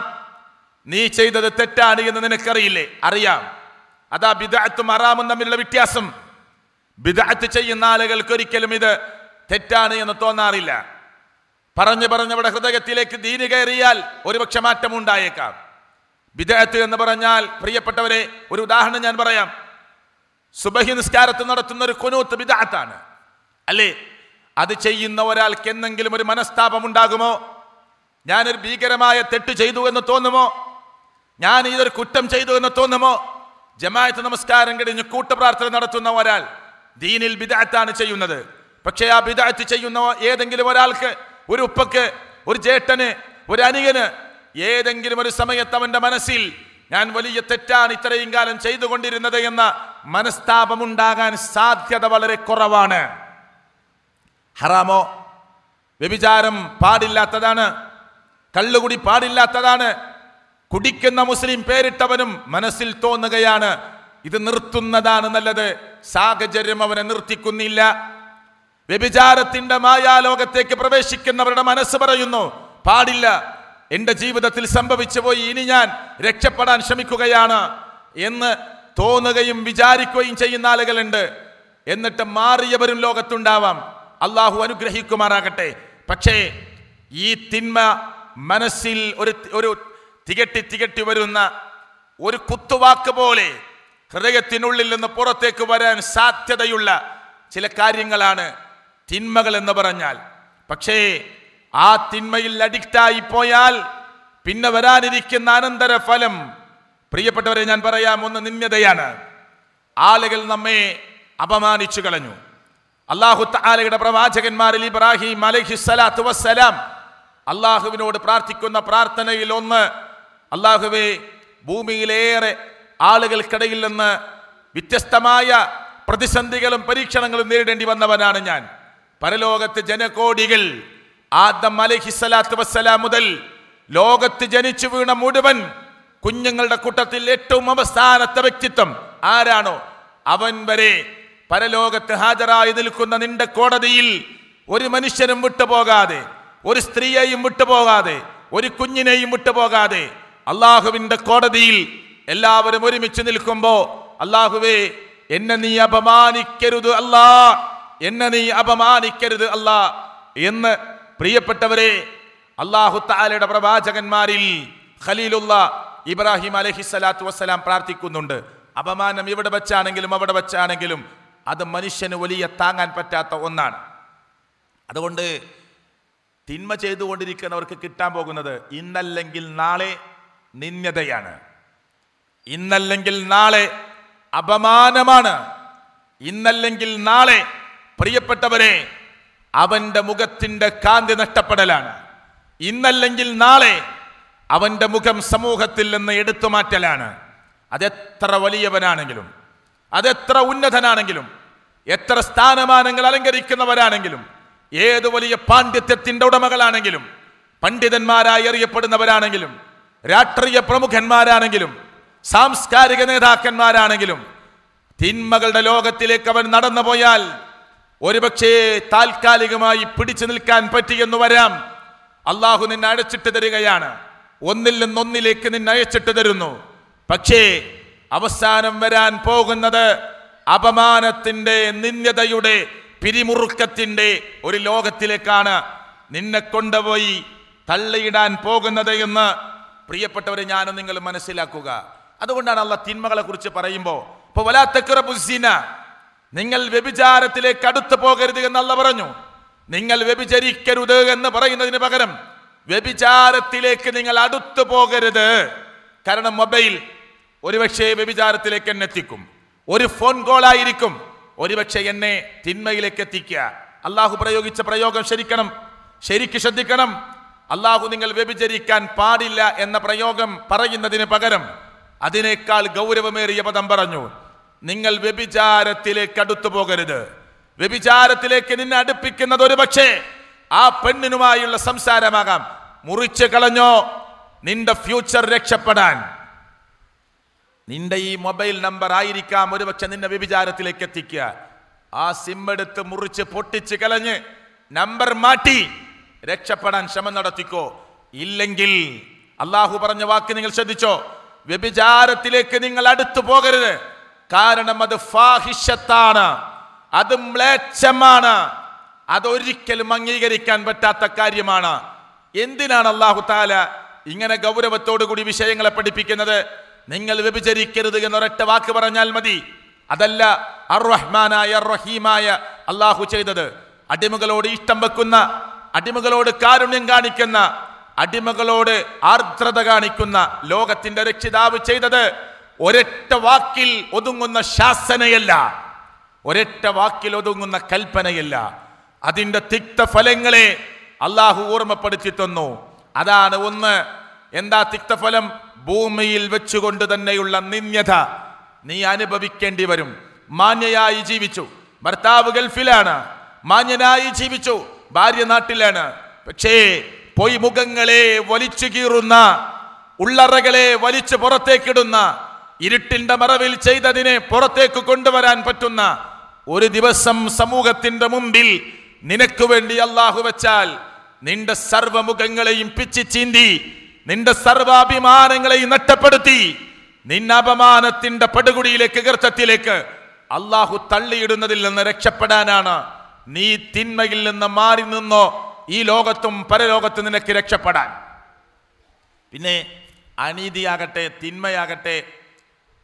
നീ ചെയ്തത് തെറ്റാണ് എന്ന് നിനക്കറിയില്ലേ അറിയാം അതാ ബിദാത്തും അറാമും തമ്മിലുള്ള വ്യത്യാസം ബിദാത്ത് ചെയ്യുന്ന ആളുകൾക്ക് ഒരിക്കലും ഇത് തെറ്റാണ് എന്ന് തോന്നാറില്ല പറഞ്ഞു പറഞ്ഞവിടെ ഹൃദയത്തിലേക്ക് ദീനി കയറിയാൽ ഒരുപക്ഷെ ഉണ്ടായേക്കാം വിദേഹത്ത് എന്ന് പറഞ്ഞാൽ പ്രിയപ്പെട്ടവരെ ഒരു ഉദാഹരണം ഞാൻ പറയാം സുബഹി നിസ്കാരത്ത് നടത്തുന്ന ഒരു കുനൂത്ത് വിദാത്താണ് അല്ലേ അത് ചെയ്യുന്ന ഒരാൾക്ക് എന്തെങ്കിലും ഒരു മനസ്താപം ഉണ്ടാകുമോ ഞാനൊരു ഭീകരമായ തെറ്റ് ചെയ്തു എന്ന് തോന്നുമോ ഞാൻ ഇതൊരു കുറ്റം ചെയ്തു എന്ന് തോന്നുമോ ജമായത്ത് നമസ്കാരം കഴിഞ്ഞ് കൂട്ടുപ്രാർത്ഥന നടത്തുന്ന ഒരാൾ ദീനിൽ ബിദാത്താണ് ചെയ്യുന്നത് പക്ഷേ ആ ബിദാത്ത് ചെയ്യുന്ന ഏതെങ്കിലും ഒരാൾക്ക് ഒരു ഉപ്പക്ക് ഒരു ചേട്ടന് ഒരു അനുകന് ഏതെങ്കിലും ഒരു സമയത്ത് അവൻ്റെ മനസ്സിൽ ഞാൻ വലിയ തെറ്റാണ് ഇത്രയും കാലം ചെയ്തുകൊണ്ടിരുന്നത് എന്ന മനസ്താപമുണ്ടാകാൻ സാധ്യത വളരെ കുറവാണ് ഹറാമോ വ്യഭിചാരം പാടില്ലാത്തതാണ് കള്ളുകുടി പാടില്ലാത്തതാണ് കുടിക്കുന്ന മുസ്ലിം പേരിട്ടവനും മനസ്സിൽ തോന്നുകയാണ് ഇത് നിർത്തുന്നതാണ് നല്ലത് സാഹചര്യം അവനെ നിർത്തിക്കുന്നില്ല വ്യഭിചാരത്തിന്റെ മായാലോകത്തേക്ക് പ്രവേശിക്കുന്നവരുടെ മനസ്സ് പറയുന്നു പാടില്ല എന്റെ ജീവിതത്തിൽ സംഭവിച്ചു പോയി ഇനി ഞാൻ രക്ഷപ്പെടാൻ ശ്രമിക്കുകയാണ് എന്ന് തോന്നുകയും വിചാരിക്കുകയും ചെയ്യുന്ന ആളുകളുണ്ട് എന്നിട്ട് മാറിയവരും ലോകത്തുണ്ടാവാം അള്ളാഹു അനുഗ്രഹിക്കുമാറാകട്ടെ പക്ഷേ ഈ തിന്മ മനസ്സിൽ ഒരു ഒരു തികട്ടി തികട്ടി വരുന്ന ഒരു കുത്തുവാക്ക് പോലെ ഹൃദയത്തിനുള്ളിൽ നിന്ന് പുറത്തേക്ക് വരാൻ സാധ്യതയുള്ള ചില കാര്യങ്ങളാണ് തിന്മകൾ എന്ന് പറഞ്ഞാൽ പക്ഷേ ആ തിന്മയിൽ അഡിക്റ്റായി പോയാൽ പിന്നെ വരാനിരിക്കുന്ന അനന്തര ഫലം പ്രിയപ്പെട്ടവരെ ഞാൻ പറയാം ഒന്ന് നിന്യതയാണ് ആളുകൾ നമ്മെ അപമാനിച്ചു കളഞ്ഞു അള്ളാഹു ആലയുടെ പ്രവാചകന്മാരിൽ ഇബ്രാഹിം സലാത്തു വസ്സലാം അള്ളാഹുവിനോട് പ്രാർത്ഥിക്കുന്ന പ്രാർത്ഥനയിൽ ഒന്ന് അള്ളാഹുവെ ഭൂമിയിലേറെ ആളുകൾക്കിടയിൽ നിന്ന് വ്യത്യസ്തമായ പ്രതിസന്ധികളും പരീക്ഷണങ്ങളും നേരിടേണ്ടി വന്നവനാണ് ഞാൻ പരലോകത്ത് ജനകോടികൾ ആദം അലഹിസലാത്തു വസ്സലാം മുതൽ ലോകത്ത് ജനിച്ചു വീണ മുഴുവൻ കുഞ്ഞുങ്ങളുടെ കൂട്ടത്തിൽ ഏറ്റവും അവസാനത്തെ വ്യക്തിത്വം ആരാണോ അവൻ വരെ പരലോകത്ത് ഹാജരായി നിൽക്കുന്ന നിന്റെ കോടതിയിൽ ഒരു മനുഷ്യനും വിട്ടുപോകാതെ ഒരു സ്ത്രീയെയും വിട്ടുപോകാതെ ഒരു കുഞ്ഞിനെയും വിട്ടുപോകാതെ അള്ളാഹുവിൻ്റെ കോടതിയിൽ എല്ലാവരും ഒരുമിച്ച് നിൽക്കുമ്പോൾ അള്ളാഹുവേ എന്നെ നീ അപമാനിക്കരുത് അല്ലാ എന്നെ നീ അപമാനിക്കരുത് അല്ലാ എന്ന് പ്രിയപ്പെട്ടവരെ അള്ളാഹു താലയുടെ പ്രവാചകന്മാരിൽ ഖലീലുള്ള ഇബ്രാഹിം സ്വലാത്തു വസ്സലാം പ്രാർത്ഥിക്കുന്നുണ്ട് അപമാനം ഇവിടെ വെച്ചാണെങ്കിലും അവിടെ വെച്ചാണെങ്കിലും അത് മനുഷ്യന് വലിയ താങ്ങാൻ പറ്റാത്ത ഒന്നാണ് അതുകൊണ്ട് തിന്മ ചെയ്തുകൊണ്ടിരിക്കുന്നവർക്ക് കിട്ടാൻ പോകുന്നത് ഇന്നല്ലെങ്കിൽ നാളെ നിന്യതയാണ് ഇന്നല്ലെങ്കിൽ നാളെ അപമാനമാണ് ഇന്നല്ലെങ്കിൽ നാളെ പ്രിയപ്പെട്ടവരെ അവന്റെ മുഖത്തിന്റെ കാന്തി നഷ്ടപ്പെടലാണ് ഇന്നല്ലെങ്കിൽ നാളെ അവന്റെ മുഖം സമൂഹത്തിൽ നിന്ന് എടുത്തു മാറ്റലാണ് അതെത്ര വലിയവനാണെങ്കിലും അതെത്ര ഉന്നതനാണെങ്കിലും എത്ര സ്ഥാനമാനങ്ങൾ അലങ്കരിക്കുന്നവരാണെങ്കിലും ഏത് വലിയ പാണ്ഡിത്യത്തിൻ്റെ ഉടമകളാണെങ്കിലും പണ്ഡിതന്മാരായി അറിയപ്പെടുന്നവരാണെങ്കിലും രാഷ്ട്രീയ പ്രമുഖന്മാരാണെങ്കിലും സാംസ്കാരിക നേതാക്കന്മാരാണെങ്കിലും തിന്മകളുടെ ലോകത്തിലേക്ക് അവൻ നടന്നു പോയാൽ ഒരുപക്ഷേ താൽക്കാലികമായി പിടിച്ചു നിൽക്കാൻ പറ്റിയെന്ന് വരാം അള്ളാഹു നിന്നെ അടച്ചിട്ട് തരികയാണ് ഒന്നിൽ നിന്നൊന്നിലേക്ക് നിന്നെ അയച്ചിട്ട് തരുന്നു പക്ഷേ അവസാനം വരാൻ പോകുന്നത് അപമാനത്തിൻ്റെ നിന്ദതയുടെ പിരിമുറുക്കത്തിൻ്റെ ഒരു ലോകത്തിലേക്കാണ് നിന്നെ കൊണ്ടുപോയി തള്ളിയിടാൻ പോകുന്നത് എന്ന് പ്രിയപ്പെട്ടവരെ ഞാൻ നിങ്ങൾ മനസ്സിലാക്കുക അതുകൊണ്ടാണ് അള്ള തിന്മകളെ കുറിച്ച് പറയുമ്പോൾ ഇപ്പൊ വലാത്തക്കറ പുസീന നിങ്ങൾ വ്യഭിചാരത്തിലേക്ക് അടുത്തു പോകരുത് എന്നല്ല പറഞ്ഞു നിങ്ങൾ വ്യഭിചരിക്കരുത് എന്ന് പറയുന്നതിന് പകരം വ്യഭിചാരത്തിലേക്ക് നിങ്ങൾ അടുത്തു പോകരുത് കാരണം മൊബൈൽ ഒരുപക്ഷെ വ്യഭിചാരത്തിലേക്ക് എന്നെ എത്തിക്കും ഒരു ഫോൺ കോൾ ആയിരിക്കും ഒരുപക്ഷെ എന്നെ തിന്മയിലേക്ക് എത്തിക്കുക അള്ളാഹു പ്രയോഗിച്ച പ്രയോഗം ശരിക്കണം ശരിക്ക് ശ്രദ്ധിക്കണം അള്ളാഹു നിങ്ങൾ വ്യഭിചരിക്കാൻ പാടില്ല എന്ന പ്രയോഗം പറയുന്നതിന് പകരം അതിനേക്കാൾ ഗൗരവമേറിയ പദം പറഞ്ഞു നിങ്ങൾ വ്യഭിചാരത്തിലേക്ക് അടുത്തു പോകരുത് വ്യഭിചാരത്തിലേക്ക് നിന്നെ അടുപ്പിക്കുന്നത് ഒരു പക്ഷേ ആ പെണ്ണിനുമായുള്ള സംസാരമാകാം മുറിച്ച് കളഞ്ഞോ നിന്റെ ഫ്യൂച്ചർ രക്ഷപ്പെടാൻ നിന്റെ ഈ മൊബൈൽ നമ്പർ ആയിരിക്കാം ഒരുപക്ഷെ നിന്നെ വ്യഭിചാരത്തിലേക്ക് എത്തിക്കുക ആ സിം എടുത്ത് മുറിച്ച് പൊട്ടിച്ച് കളഞ്ഞ് നമ്പർ മാറ്റി രക്ഷപ്പെടാൻ ശ്രമം നടത്തിക്കോ ഇല്ലെങ്കിൽ അള്ളാഹു പറഞ്ഞ വാക്ക് നിങ്ങൾ ശ്രദ്ധിച്ചോ വ്യഭിചാരത്തിലേക്ക് നിങ്ങൾ അടുത്തു പോകരുത് കാരണം അത് ഫാഹിഷത്താണ് അത് മ്ലേച്ഛമാണ് അതൊരിക്കലും അംഗീകരിക്കാൻ പറ്റാത്ത കാര്യമാണ് എന്തിനാണ് അള്ളാഹു താല ഇങ്ങനെ ഗൗരവത്തോടു കൂടി വിഷയങ്ങളെ പഠിപ്പിക്കുന്നത് നിങ്ങൾ വ്യഭിചരിക്കരുത് എന്നൊരൊറ്റ വാക്ക് പറഞ്ഞാൽ മതി അതല്ല അർഹ്മാനായ റഹീമായ അള്ളാഹു ചെയ്തത് അടിമകളോട് ഇഷ്ടം വെക്കുന്ന അടിമകളോട് കാരുണ്യം കാണിക്കുന്ന അടിമകളോട് ആർദ്രത കാണിക്കുന്ന ലോകത്തിന്റെ രക്ഷിതാവ് ചെയ്തത് ഒരൊറ്റ വാക്കിൽ ഒതുങ്ങുന്ന ശാസനയല്ല ഒരൊറ്റ വാക്കിൽ ഒതുങ്ങുന്ന കൽപ്പനയല്ല അതിൻ്റെ തിക്ത ഫലങ്ങളെ അള്ളാഹു ഓർമ്മപ്പെടുത്തി തന്നു അതാണ് ഒന്ന് എന്താ തിക്തഫലം ഭൂമിയിൽ വെച്ചുകൊണ്ട് തന്നെയുള്ള നിന്യത നീ അനുഭവിക്കേണ്ടി വരും മാന്യയായി ജീവിച്ചു ഭർത്താവ് ഗൾഫിലാണ് മാന്യനായി ജീവിച്ചു ഭാര്യ നാട്ടിലാണ് പക്ഷേ പൊയ്മുഖങ്ങളെ വലിച്ചു കീറുന്ന ഉള്ളറകളെ വലിച്ചു പുറത്തേക്കിടുന്ന ഇരുട്ടിന്റെ മറവിൽ ചെയ്തതിനെ പുറത്തേക്ക് കൊണ്ടുവരാൻ പറ്റുന്ന ഒരു ദിവസം സമൂഹത്തിന്റെ മുമ്പിൽ നിനക്ക് വേണ്ടി അള്ളാഹു വച്ചാൽ നിന്റെ സർവമുഖങ്ങളെയും പിച്ചി ചീന്തി നിന്റെ സർവാഭിമാനങ്ങളെയും നഷ്ടപ്പെടുത്തി നിന്നെ അപമാനത്തിന്റെ പടുകുടിയിലേക്ക് കീർത്തത്തിലേക്ക് അള്ളാഹു തള്ളിയിടുന്നതിൽ നിന്ന് രക്ഷപ്പെടാനാണ് നീ തിന്മയിൽ നിന്ന് മാറി നിന്നോ ഈ ലോകത്തും പരലോകത്തും നിനക്ക് രക്ഷപ്പെടാൻ പിന്നെ അനീതിയാകട്ടെ തിന്മയാകട്ടെ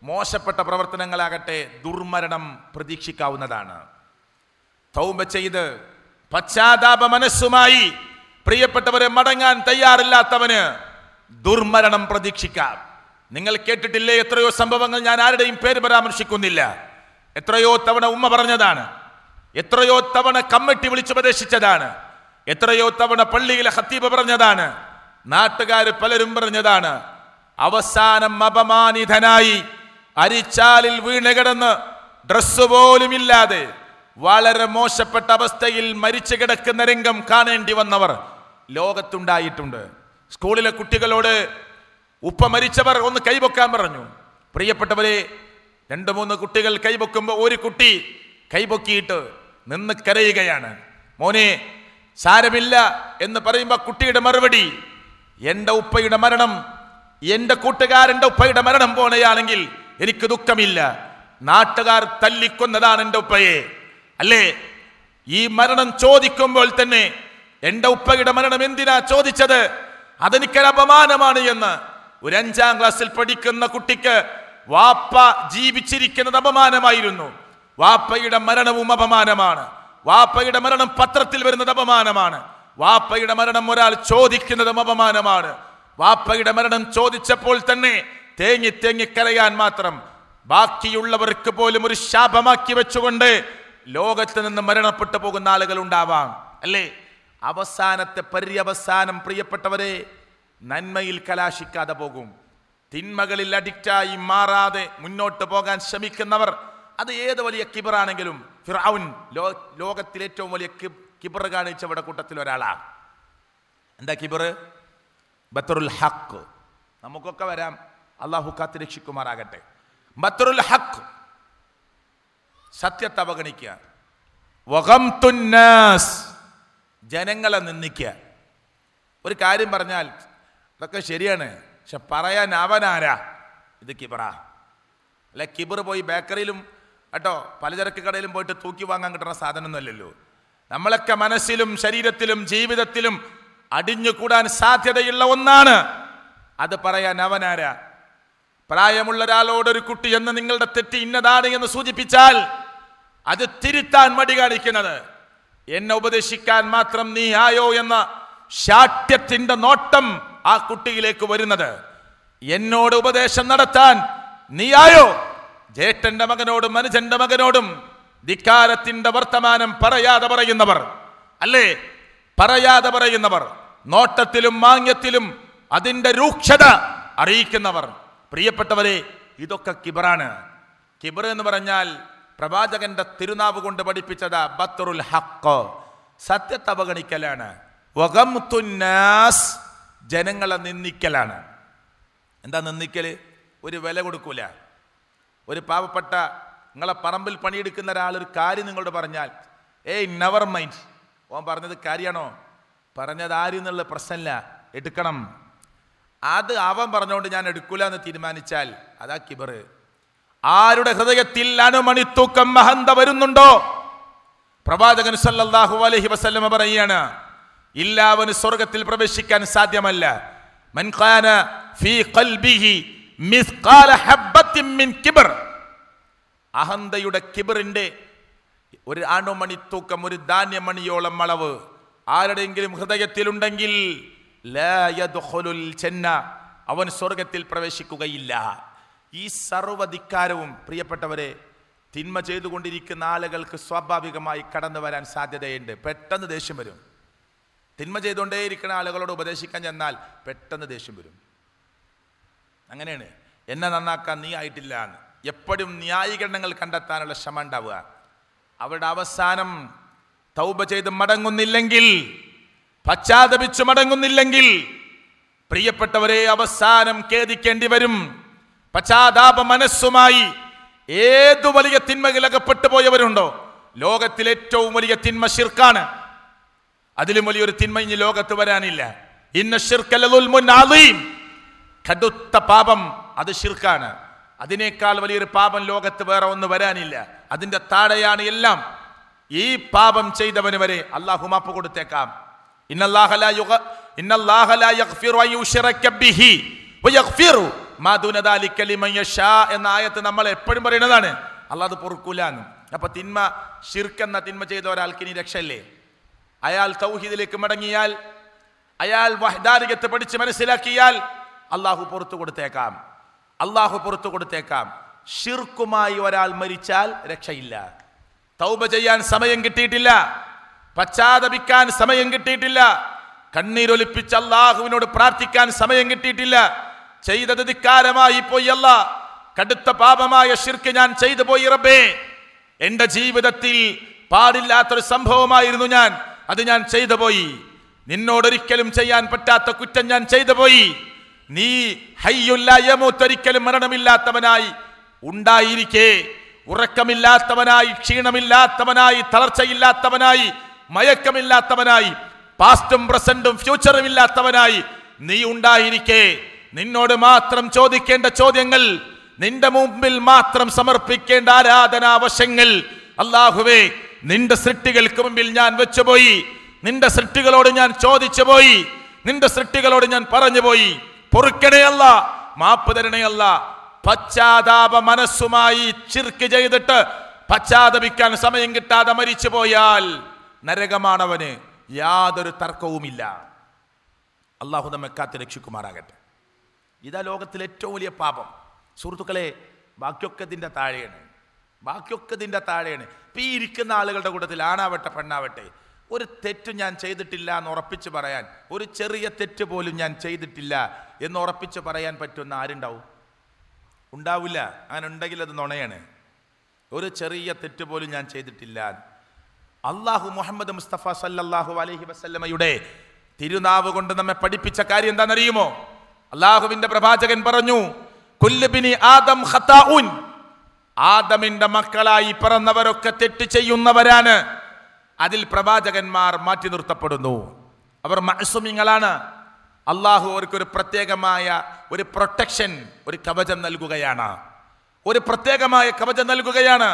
മോശപ്പെട്ട പ്രവർത്തനങ്ങളാകട്ടെ ദുർമരണം പ്രതീക്ഷിക്കാവുന്നതാണ് തൗമ്പ ചെയ്ത് പശ്ചാത്താപ മനസ്സുമായി പ്രിയപ്പെട്ടവരെ മടങ്ങാൻ തയ്യാറില്ലാത്തവന് ദുർമരണം പ്രതീക്ഷിക്കാം നിങ്ങൾ കേട്ടിട്ടില്ലേ എത്രയോ സംഭവങ്ങൾ ഞാൻ ആരുടെയും പേര് പരാമർശിക്കുന്നില്ല എത്രയോ തവണ ഉമ്മ പറഞ്ഞതാണ് എത്രയോ തവണ കമ്മിറ്റി വിളിച്ചുപദേശിച്ചതാണ് എത്രയോ തവണ പള്ളിയിലെ ഹത്തീബ് പറഞ്ഞതാണ് നാട്ടുകാർ പലരും പറഞ്ഞതാണ് അവസാനം അപമാനിതനായി അരിച്ചാലിൽ വീണുകിടന്ന് ഡ്രസ്സ് പോലുമില്ലാതെ വളരെ മോശപ്പെട്ട അവസ്ഥയിൽ മരിച്ചു കിടക്കുന്ന രംഗം കാണേണ്ടി വന്നവർ ലോകത്തുണ്ടായിട്ടുണ്ട് സ്കൂളിലെ കുട്ടികളോട് ഉപ്പ മരിച്ചവർ ഒന്ന് കൈപൊക്കാൻ പറഞ്ഞു പ്രിയപ്പെട്ടവരെ രണ്ട് മൂന്ന് കുട്ടികൾ കൈപൊക്കുമ്പോൾ ഒരു കുട്ടി കൈപൊക്കിയിട്ട് നിന്ന് കരയുകയാണ് മോനെ സാരമില്ല എന്ന് പറയുമ്പോൾ കുട്ടിയുടെ മറുപടി എൻ്റെ ഉപ്പയുടെ മരണം എൻ്റെ കൂട്ടുകാരൻ്റെ ഉപ്പയുടെ മരണം പോലെയാണെങ്കിൽ എനിക്ക് ദുഃഖമില്ല നാട്ടുകാർ തല്ലിക്കൊന്നതാണ് എൻ്റെ ഉപ്പയെ അല്ലേ ഈ മരണം ചോദിക്കുമ്പോൾ തന്നെ എൻ്റെ ഉപ്പയുടെ മരണം എന്തിനാ ചോദിച്ചത് അതെനിക്കൊരു അപമാനമാണ് എന്ന് ഒരു അഞ്ചാം ക്ലാസ്സിൽ പഠിക്കുന്ന കുട്ടിക്ക് വാപ്പ ജീവിച്ചിരിക്കുന്നത് അപമാനമായിരുന്നു വാപ്പയുടെ മരണവും അപമാനമാണ് വാപ്പയുടെ മരണം പത്രത്തിൽ വരുന്നത് അപമാനമാണ് വാപ്പയുടെ മരണം ഒരാൾ ചോദിക്കുന്നതും അപമാനമാണ് വാപ്പയുടെ മരണം ചോദിച്ചപ്പോൾ തന്നെ തേങ്ങി തേങ്ങിക്കരയാൻ മാത്രം ബാക്കിയുള്ളവർക്ക് പോലും ഒരു ശാപമാക്കി വെച്ചുകൊണ്ട് ലോകത്ത് നിന്ന് മരണപ്പെട്ടു പോകുന്ന ആളുകൾ ഉണ്ടാവാം അല്ലേ അവസാനത്തെ പര്യവസാനം പ്രിയപ്പെട്ടവരെ നന്മയിൽ കലാശിക്കാതെ പോകും തിന്മകളിൽ അഡിക്റ്റായി മാറാതെ മുന്നോട്ട് പോകാൻ ശ്രമിക്കുന്നവർ അത് ഏത് വലിയ കിബറാണെങ്കിലും ഫിറാവുൻ ലോ ലോകത്തിലെ ഏറ്റവും വലിയ കിബർ കാണിച്ചവരുടെ കൂട്ടത്തിൽ ഒരാളാണ് എന്താ കിബർ ബത്തറുൽ ഹക്ക് നമുക്കൊക്കെ വരാം അള്ളാഹു രക്ഷിക്കുമാറാകട്ടെ ബത്തറുൽ ഹക്ക് സത്യത്തെ അവഗണിക്കുക വകം തുന്നാസ് ജനങ്ങളെ നിന്ദിക്കുക ഒരു കാര്യം പറഞ്ഞാൽ ഇതൊക്കെ ശരിയാണ് പക്ഷെ പറയാൻ അവനാരാ ഇത് കിബറ അല്ലെ കിബർ പോയി ബേക്കറിയിലും കേട്ടോ പലചരക്ക് കടയിലും പോയിട്ട് തൂക്കി വാങ്ങാൻ കിട്ടുന്ന സാധനമൊന്നുമല്ലല്ലോ നമ്മളൊക്കെ മനസ്സിലും ശരീരത്തിലും ജീവിതത്തിലും അടിഞ്ഞുകൂടാൻ സാധ്യതയുള്ള ഒന്നാണ് അത് പറയാൻ അവനാരാ പ്രായമുള്ള ഒരാളോട് ഒരു കുട്ടി എന്ന് നിങ്ങളുടെ തെറ്റ് ഇന്നതാണ് എന്ന് സൂചിപ്പിച്ചാൽ അത് തിരുത്താൻ മടി കാണിക്കുന്നത് എന്നെ ഉപദേശിക്കാൻ മാത്രം നീ ആയോ എന്ന ശാഠ്യത്തിന്റെ നോട്ടം ആ കുട്ടിയിലേക്ക് വരുന്നത് എന്നോട് ഉപദേശം നടത്താൻ നീ ആയോ ജേട്ടന്റെ മകനോടും മനുജന്റെ മകനോടും ധിക്കാരത്തിന്റെ വർത്തമാനം പറയാതെ പറയുന്നവർ അല്ലേ പറയാതെ പറയുന്നവർ നോട്ടത്തിലും മാങ്ങത്തിലും അതിന്റെ രൂക്ഷത അറിയിക്കുന്നവർ പ്രിയപ്പെട്ടവരെ ഇതൊക്കെ കിബറാണ് കിബർ എന്ന് പറഞ്ഞാൽ പ്രവാചകന്റെ തിരുനാവ് കൊണ്ട് പഠിപ്പിച്ചത് ബത്തറുൽ ഹക്ക് സത്യത്തെ അവഗണിക്കലാണ് ജനങ്ങളെ നിന്ദിക്കലാണ് എന്താ നിന്ദിക്കൽ ഒരു വില കൊടുക്കൂല ഒരു പാവപ്പെട്ട നിങ്ങളെ പറമ്പിൽ പണിയെടുക്കുന്ന ഒരാൾ ഒരു കാര്യം നിങ്ങളോട് പറഞ്ഞാൽ ഏയ് നെവർ മൈൻഡ് ഓൻ പറഞ്ഞത് കാര്യമാണോ പറഞ്ഞത് ആര്യെന്നുള്ള എന്നുള്ള പ്രശ്നമില്ല എടുക്കണം അത് അവൻ പറഞ്ഞുകൊണ്ട് ഞാൻ എടുക്കൂല എന്ന് തീരുമാനിച്ചാൽ അതാ കിബർ ആരുടെ ഹൃദയത്തിൽ അനുമണിത്തൂക്കം മഹന്ത വരുന്നുണ്ടോ പ്രവാചകൻ സല്ലാഹു അലഹി വസല്ല പറയുകയാണ് ഇല്ലാവന് സ്വർഗത്തിൽ പ്രവേശിക്കാൻ സാധ്യമല്ല ഫീ ഖൽബിഹി മിൻ അഹന്തയുടെ കിബറിൻ്റെ ഒരു അണുമണിത്തൂക്കം ഒരു ധാന്യമണിയോളം അളവ് ആരുടെയെങ്കിലും ഹൃദയത്തിലുണ്ടെങ്കിൽ അവൻ സ്വർഗത്തിൽ പ്രവേശിക്കുകയില്ല ഈ സർവധിക്കാരവും പ്രിയപ്പെട്ടവരെ തിന്മ ചെയ്തുകൊണ്ടിരിക്കുന്ന ആളുകൾക്ക് സ്വാഭാവികമായി കടന്നു വരാൻ സാധ്യതയുണ്ട് പെട്ടെന്ന് ദേഷ്യം വരും തിന്മ ചെയ്തുകൊണ്ടേയിരിക്കുന്ന ആളുകളോട് ഉപദേശിക്കാൻ ചെന്നാൽ പെട്ടെന്ന് ദേഷ്യം വരും അങ്ങനെയാണ് എന്നെ നന്നാക്കാൻ നീ ആയിട്ടില്ല എന്ന് എപ്പോഴും ന്യായീകരണങ്ങൾ കണ്ടെത്താനുള്ള ക്ഷമ ഉണ്ടാവുക അവരുടെ അവസാനം തൗബ ചെയ്ത് മടങ്ങുന്നില്ലെങ്കിൽ പശ്ചാത്തപിച്ചു മടങ്ങുന്നില്ലെങ്കിൽ പ്രിയപ്പെട്ടവരെ അവസാനം ഖേദിക്കേണ്ടി വരും പശ്ചാത്താപ മനസ്സുമായി ഏതു വലിയ തിന്മകിൽ അകപ്പെട്ടു പോയവരുണ്ടോ ലോകത്തിലെ ഏറ്റവും വലിയ തിന്മ ഷിർക്കാണ് അതിലും വലിയൊരു തിന്മ ഇനി ലോകത്ത് വരാനില്ല ഇന്ന ഷിർക്കല്ലീം കടുത്ത പാപം അത് ഷിർക്കാണ് അതിനേക്കാൾ വലിയൊരു പാപം ലോകത്ത് വേറെ ഒന്ന് വരാനില്ല അതിന്റെ താഴെയാണ് എല്ലാം ഈ പാപം ചെയ്തവന് വരെ അള്ളാഹു മാപ്പ് കൊടുത്തേക്കാം എന്ന ആയത്ത് നമ്മൾ എപ്പോഴും പറയുന്നതാണ് അല്ലാതെ പൊറുക്കൂല എന്ന് അപ്പൊ തിന്മ ഷിർക്കെന്ന തിന്മ ചെയ്ത ഒരാൾക്ക് ഇനി രക്ഷയില്ലേ അയാൾ തൗഹീദിലേക്ക് മടങ്ങിയാൽ അയാൾ വഹ്ദാരികത്ത് പഠിച്ച് മനസ്സിലാക്കിയാൽ അള്ളാഹു പുറത്തു കൊടുത്തേക്കാം അള്ളാഹു പുറത്തു കൊടുത്തേക്കാം ഷിർക്കുമായി ഒരാൾ മരിച്ചാൽ രക്ഷയില്ല തൗബ ചെയ്യാൻ സമയം കിട്ടിയിട്ടില്ല പശ്ചാത്തപിക്കാൻ സമയം കിട്ടിയിട്ടില്ല കണ്ണീരൊലിപ്പിച്ച് അള്ളാഹുവിനോട് പ്രാർത്ഥിക്കാൻ സമയം കിട്ടിയിട്ടില്ല ചെയ്തത് ധിക്കാരമായി പോയി അല്ല കടുത്ത പാപമായ ഷിർക്ക് ഞാൻ ചെയ്തു പോയി റബ്ബേ എന്റെ ജീവിതത്തിൽ പാടില്ലാത്തൊരു സംഭവമായിരുന്നു ഞാൻ അത് ഞാൻ ചെയ്തു പോയി നിന്നോടൊരിക്കലും ചെയ്യാൻ പറ്റാത്ത കുറ്റം ഞാൻ ചെയ്തു പോയി നീ ഹയ്യുല്ലായമൂത്തൊരിക്കലും മരണമില്ലാത്തവനായി ഉണ്ടായിരിക്കേ ഉറക്കമില്ലാത്തവനായി ക്ഷീണമില്ലാത്തവനായി തളർച്ചയില്ലാത്തവനായി മയക്കമില്ലാത്തവനായി പാസ്റ്റും പ്രസന്റും ഫ്യൂച്ചറും ഇല്ലാത്തവനായി നീ ഉണ്ടായിരിക്കെ നിന്നോട് മാത്രം ചോദിക്കേണ്ട ചോദ്യങ്ങൾ നിന്റെ മുമ്പിൽ മാത്രം സമർപ്പിക്കേണ്ട ആരാധനാവശ്യങ്ങൾ അള്ളാഹുവേ നിന്റെ സൃഷ്ടികൾക്ക് മുമ്പിൽ ഞാൻ വെച്ചുപോയി നിന്റെ സൃഷ്ടികളോട് ഞാൻ ചോദിച്ചു പോയി നിന്റെ സൃഷ്ടികളോട് ഞാൻ പറഞ്ഞു പോയി പൊറുക്കണയല്ല മാപ്പ് തരണയല്ല പശ്ചാതാപ മനസ്സുമായി ചിർക്ക് ചെയ്തിട്ട് പശ്ചാത്തപിക്കാൻ സമയം കിട്ടാതെ മരിച്ചു പോയാൽ നരകമാണവന് യാതൊരു തർക്കവുമില്ല അള്ളാഹു നമ്മെ കാത്ത് രക്ഷിക്കുമാറാകട്ടെ ഇതാ ലോകത്തിലെ ഏറ്റവും വലിയ പാപം സുഹൃത്തുക്കളെ ബാക്കിയൊക്കെ ഇതിൻ്റെ താഴെയാണ് ബാക്കിയൊക്കെ ഇതിൻ്റെ താഴെയാണ് ഇപ്പം ഈ ഇരിക്കുന്ന ആളുകളുടെ കൂട്ടത്തിൽ ആണാവട്ടെ പെണ്ണാവട്ടെ ഒരു തെറ്റും ഞാൻ ചെയ്തിട്ടില്ല എന്ന് ഉറപ്പിച്ച് പറയാൻ ഒരു ചെറിയ തെറ്റ് പോലും ഞാൻ ചെയ്തിട്ടില്ല എന്ന് ഉറപ്പിച്ച് പറയാൻ പറ്റുന്ന ആരുണ്ടാവും ഉണ്ടാവില്ല അങ്ങനെ ഉണ്ടെങ്കിൽ അത് നുണയാണ് ഒരു ചെറിയ തെറ്റ് പോലും ഞാൻ ചെയ്തിട്ടില്ല അള്ളാഹു മുഹമ്മദ് മുസ്തഫ സല്ലാഹു അലഹി വസ്ല്ലമയുടെ തിരുനാവ് കൊണ്ട് നമ്മെ പഠിപ്പിച്ച കാര്യം എന്താണെന്നറിയുമോ അള്ളാഹുവിന്റെ പ്രവാചകൻ പറഞ്ഞു കുല്ലുബിനി ആദം ഖത്താഉൻ ആദമിന്റെ മക്കളായി പിറന്നവരൊക്കെ തെറ്റ് ചെയ്യുന്നവരാണ് അതിൽ പ്രവാചകന്മാർ മാറ്റി നിർത്തപ്പെടുന്നു അവർ മഴസുമിങ്ങളാണ് അള്ളാഹു അവർക്കൊരു പ്രത്യേകമായ ഒരു പ്രൊട്ടക്ഷൻ ഒരു കവചം നൽകുകയാണ് ഒരു പ്രത്യേകമായ കവചം നൽകുകയാണ്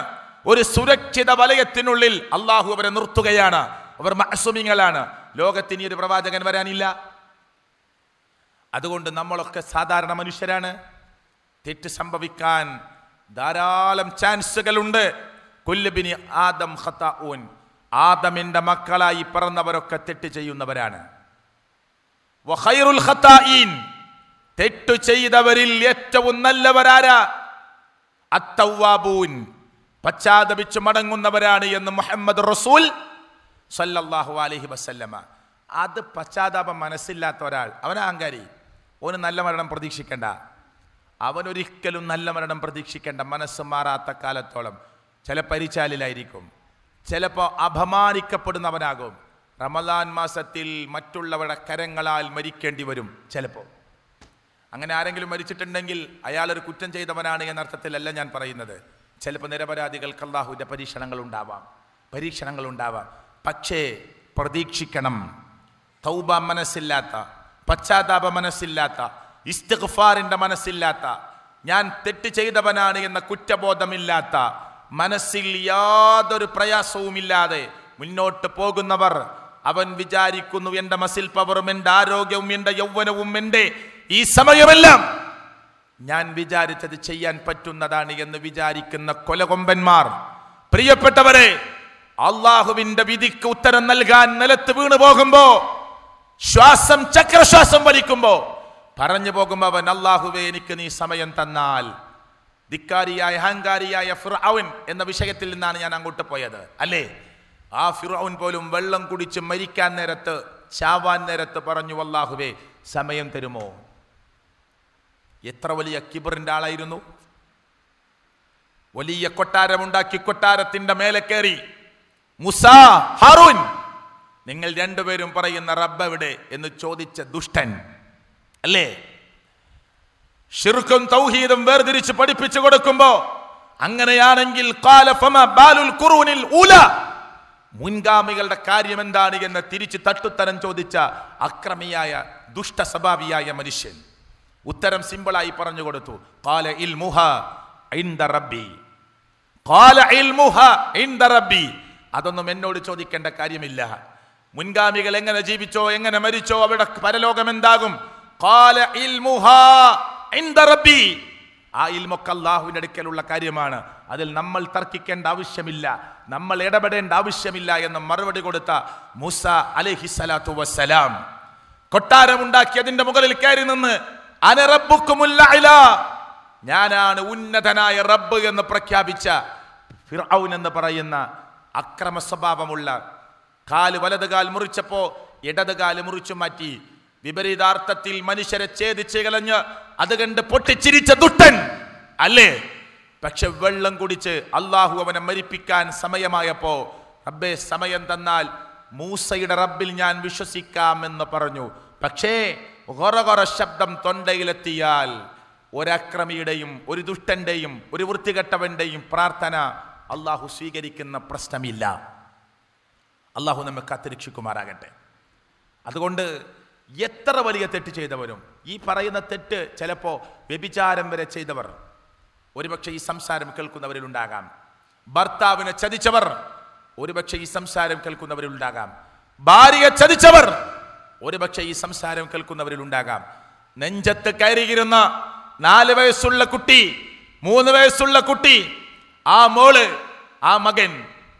ഒരു സുരക്ഷിത വലയത്തിനുള്ളിൽ അള്ളാഹു അവരെ നിർത്തുകയാണ് അവർ മഹസുമിങ്ങളാണ് ലോകത്തിന് ഒരു പ്രവാചകൻ വരാനില്ല അതുകൊണ്ട് നമ്മളൊക്കെ സാധാരണ മനുഷ്യരാണ് തെറ്റ് സംഭവിക്കാൻ ധാരാളം ചാൻസുകളുണ്ട് കൊല്ലബിനി ആദം ഹത്ത ഊൻ ആദമിൻ്റെ മക്കളായി പറന്നവരൊക്കെ തെറ്റ് ചെയ്യുന്നവരാണ് തെറ്റു ചെയ്തവരിൽ ഏറ്റവും നല്ലവരാരാ അത്തവാബൂൻ പശ്ചാത്തപിച്ച് മടങ്ങുന്നവരാണ് എന്ന് മുഹമ്മദ് റസൂൽ സല്ലല്ലാഹു അലഹി വസല്ലമ അത് പശ്ചാത്താപം മനസ്സില്ലാത്ത ഒരാൾ അവൻ അഹങ്കാരി നല്ല മരണം പ്രതീക്ഷിക്കേണ്ട അവനൊരിക്കലും നല്ല മരണം പ്രതീക്ഷിക്കേണ്ട മനസ്സ് മാറാത്ത കാലത്തോളം ചില പരിചാലിലായിരിക്കും ചിലപ്പോൾ അപമാനിക്കപ്പെടുന്നവനാകും റമദാൻ മാസത്തിൽ മറ്റുള്ളവരുടെ കരങ്ങളാൽ മരിക്കേണ്ടി വരും ചിലപ്പോൾ അങ്ങനെ ആരെങ്കിലും മരിച്ചിട്ടുണ്ടെങ്കിൽ അയാളൊരു കുറ്റം ചെയ്തവനാണ് എന്നർത്ഥത്തിലല്ല ഞാൻ പറയുന്നത് ചിലപ്പോൾ നിരപരാധികൾക്ക് അള്ളാഹുവിൻ്റെ പരീക്ഷണങ്ങൾ ഉണ്ടാവാം പരീക്ഷണങ്ങൾ ഉണ്ടാവാം പക്ഷേ പ്രതീക്ഷിക്കണം തൗബ മനസ്സില്ലാത്ത പശ്ചാത്താപ മനസ്സില്ലാത്ത ഇസ്തിഖ്ഫാറിൻ്റെ മനസ്സില്ലാത്ത ഞാൻ തെറ്റ് ചെയ്തവനാണ് എന്ന കുറ്റബോധമില്ലാത്ത മനസ്സിൽ യാതൊരു പ്രയാസവുമില്ലാതെ മുന്നോട്ട് പോകുന്നവർ അവൻ വിചാരിക്കുന്നു എൻ്റെ മസിൽ പവറും എൻ്റെ ആരോഗ്യവും എൻ്റെ യൗവനവും എൻ്റെ ഈ സമയമെല്ലാം ഞാൻ വിചാരിച്ചത് ചെയ്യാൻ പറ്റുന്നതാണ് എന്ന് വിചാരിക്കുന്ന കൊലകൊമ്പന്മാർ പ്രിയപ്പെട്ടവരെ അള്ളാഹുവിന്റെ വിധിക്ക് ഉത്തരം നൽകാൻ നിലത്ത് വീണു പോകുമ്പോ ശ്വാസം ചക്രശ്വാസം വലിക്കുമ്പോ പറഞ്ഞു പോകുമ്പോ അവൻ അള്ളാഹുവെ എനിക്ക് നീ സമയം തന്നാൽ ധിക്കാരിയായ അഹങ്കാരിയായ ഫിർഔൻ എന്ന വിഷയത്തിൽ നിന്നാണ് ഞാൻ അങ്ങോട്ട് പോയത് അല്ലേ ആ ഫിർഔൻ പോലും വെള്ളം കുടിച്ച് മരിക്കാൻ നേരത്ത് ചാവാൻ നേരത്ത് പറഞ്ഞു അള്ളാഹുവേ സമയം തരുമോ എത്ര വലിയ കിബറിൻ്റെ ആളായിരുന്നു വലിയ കൊട്ടാരമുണ്ടാക്കി കൊട്ടാരത്തിൻ്റെ മേലെ കയറി മുസാ ഹറുൻ നിങ്ങൾ രണ്ടുപേരും പറയുന്ന റബ്ബ് എവിടെ എന്ന് ചോദിച്ച ദുഷ്ടൻ അല്ലേ ഷിർഖും തൗഹീദും വേർതിരിച്ച് പഠിപ്പിച്ചു കൊടുക്കുമ്പോ അങ്ങനെയാണെങ്കിൽ മുൻഗാമികളുടെ കാര്യം എന്താണ് എന്ന് തിരിച്ച് തട്ടുത്തരം ചോദിച്ച അക്രമിയായ ദുഷ്ട സ്വഭാവിയായ മനുഷ്യൻ ഉത്തരം സിമ്പിളായി പറഞ്ഞു കൊടുത്തു കാല ഇൽ മുഹ റബ്ബി കാല ഇൽ മുഹ റബ്ബി അതൊന്നും എന്നോട് ചോദിക്കേണ്ട കാര്യമില്ല മുൻഗാമികൾ എങ്ങനെ ജീവിച്ചോ എങ്ങനെ മരിച്ചോ അവിടെ പരലോകം എന്താകും കാല ഇൽ മുഹ റബ്ബി ആ ഇൽമൊക്കെ അള്ളാഹുവിൻ്റെ അടുക്കലുള്ള കാര്യമാണ് അതിൽ നമ്മൾ തർക്കിക്കേണ്ട ആവശ്യമില്ല നമ്മൾ ഇടപെടേണ്ട ആവശ്യമില്ല എന്ന് മറുപടി കൊടുത്ത മൂസ അലൈഹിസ്സലാത്തു വസ്സലാം കൊട്ടാരമുണ്ടാക്കി അതിൻ്റെ മുകളിൽ കയറി നിന്ന് അനറബുക്കുമുല്ല ഞാനാണ് ഉന്നതനായ റബ്ബ് എന്ന് പ്രഖ്യാപിച്ച ഫിർഔൻ എന്ന് പറയുന്ന അക്രമ സ്വഭാവമുള്ള കാല് വലത് കാൽ മുറിച്ചപ്പോ ഇടത് കാല് മുറിച്ചു മാറ്റി വിപരീതാർത്ഥത്തിൽ മനുഷ്യരെ ഛേദിച്ച് കളഞ്ഞ് അത് കണ്ട് പൊട്ടിച്ചിരിച്ച ദുട്ടൻ അല്ലേ പക്ഷെ വെള്ളം കുടിച്ച് അള്ളാഹു അവനെ മരിപ്പിക്കാൻ സമയമായപ്പോ റബ്ബെ സമയം തന്നാൽ മൂസയുടെ റബ്ബിൽ ഞാൻ വിശ്വസിക്കാമെന്ന് പറഞ്ഞു പക്ഷേ ഹൊറകൊറ ശബ്ദം തൊണ്ടയിലെത്തിയാൽ ഒരക്രമിയുടെയും ഒരു ദുഷ്ടൻ്റെയും ഒരു വൃത്തികെട്ടവൻ്റെയും പ്രാർത്ഥന അള്ളാഹു സ്വീകരിക്കുന്ന പ്രശ്നമില്ല അള്ളാഹു നമ്മെ കാത്തിരക്ഷിക്കുമാറാകട്ടെ അതുകൊണ്ട് എത്ര വലിയ തെറ്റ് ചെയ്തവരും ഈ പറയുന്ന തെറ്റ് ചിലപ്പോൾ വ്യഭിചാരം വരെ ചെയ്തവർ ഒരുപക്ഷെ ഈ സംസാരം കേൾക്കുന്നവരിലുണ്ടാകാം ഭർത്താവിനെ ചതിച്ചവർ ഒരുപക്ഷെ ഈ സംസാരം കേൾക്കുന്നവരിലുണ്ടാകാം ഭാര്യയെ ചതിച്ചവർ ഒരുപക്ഷെ ഈ സംസാരം കേൾക്കുന്നവരിൽ ഉണ്ടാകാം നെഞ്ചത്ത് കയറിയിരുന്ന നാല് വയസ്സുള്ള കുട്ടി മൂന്ന് വയസ്സുള്ള കുട്ടി ആ മോള് ആ മകൻ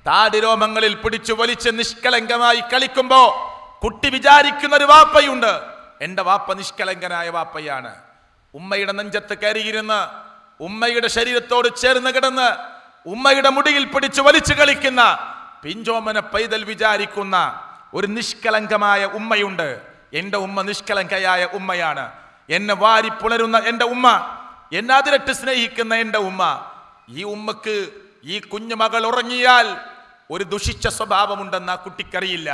താടിരോമങ്ങളിൽ പിടിച്ചു വലിച്ച് നിഷ്കളങ്കമായി കളിക്കുമ്പോ കുട്ടി വിചാരിക്കുന്ന ഒരു വാപ്പയുണ്ട് എന്റെ വാപ്പ നിഷ്കളങ്കനായ വാപ്പയാണ് ഉമ്മയുടെ നെഞ്ചത്ത് കയറിയിരുന്ന് ഉമ്മയുടെ ശരീരത്തോട് ചേർന്ന് കിടന്ന് ഉമ്മയുടെ മുടിയിൽ പിടിച്ചു വലിച്ചു കളിക്കുന്ന പിഞ്ചോമന പൈതൽ വിചാരിക്കുന്ന ഒരു നിഷ്കളങ്കമായ ഉമ്മയുണ്ട് എൻ്റെ ഉമ്മ നിഷ്കളങ്കയായ ഉമ്മയാണ് എന്നെ വാരി പുണരുന്ന എൻ്റെ ഉമ്മ എന്നെ അതിരട്ട് സ്നേഹിക്കുന്ന എൻ്റെ ഉമ്മ ഈ ഉമ്മക്ക് ഈ കുഞ്ഞുമകൾ ഉറങ്ങിയാൽ ഒരു ദുഷിച്ച സ്വഭാവമുണ്ടെന്ന് ആ കുട്ടിക്കറിയില്ല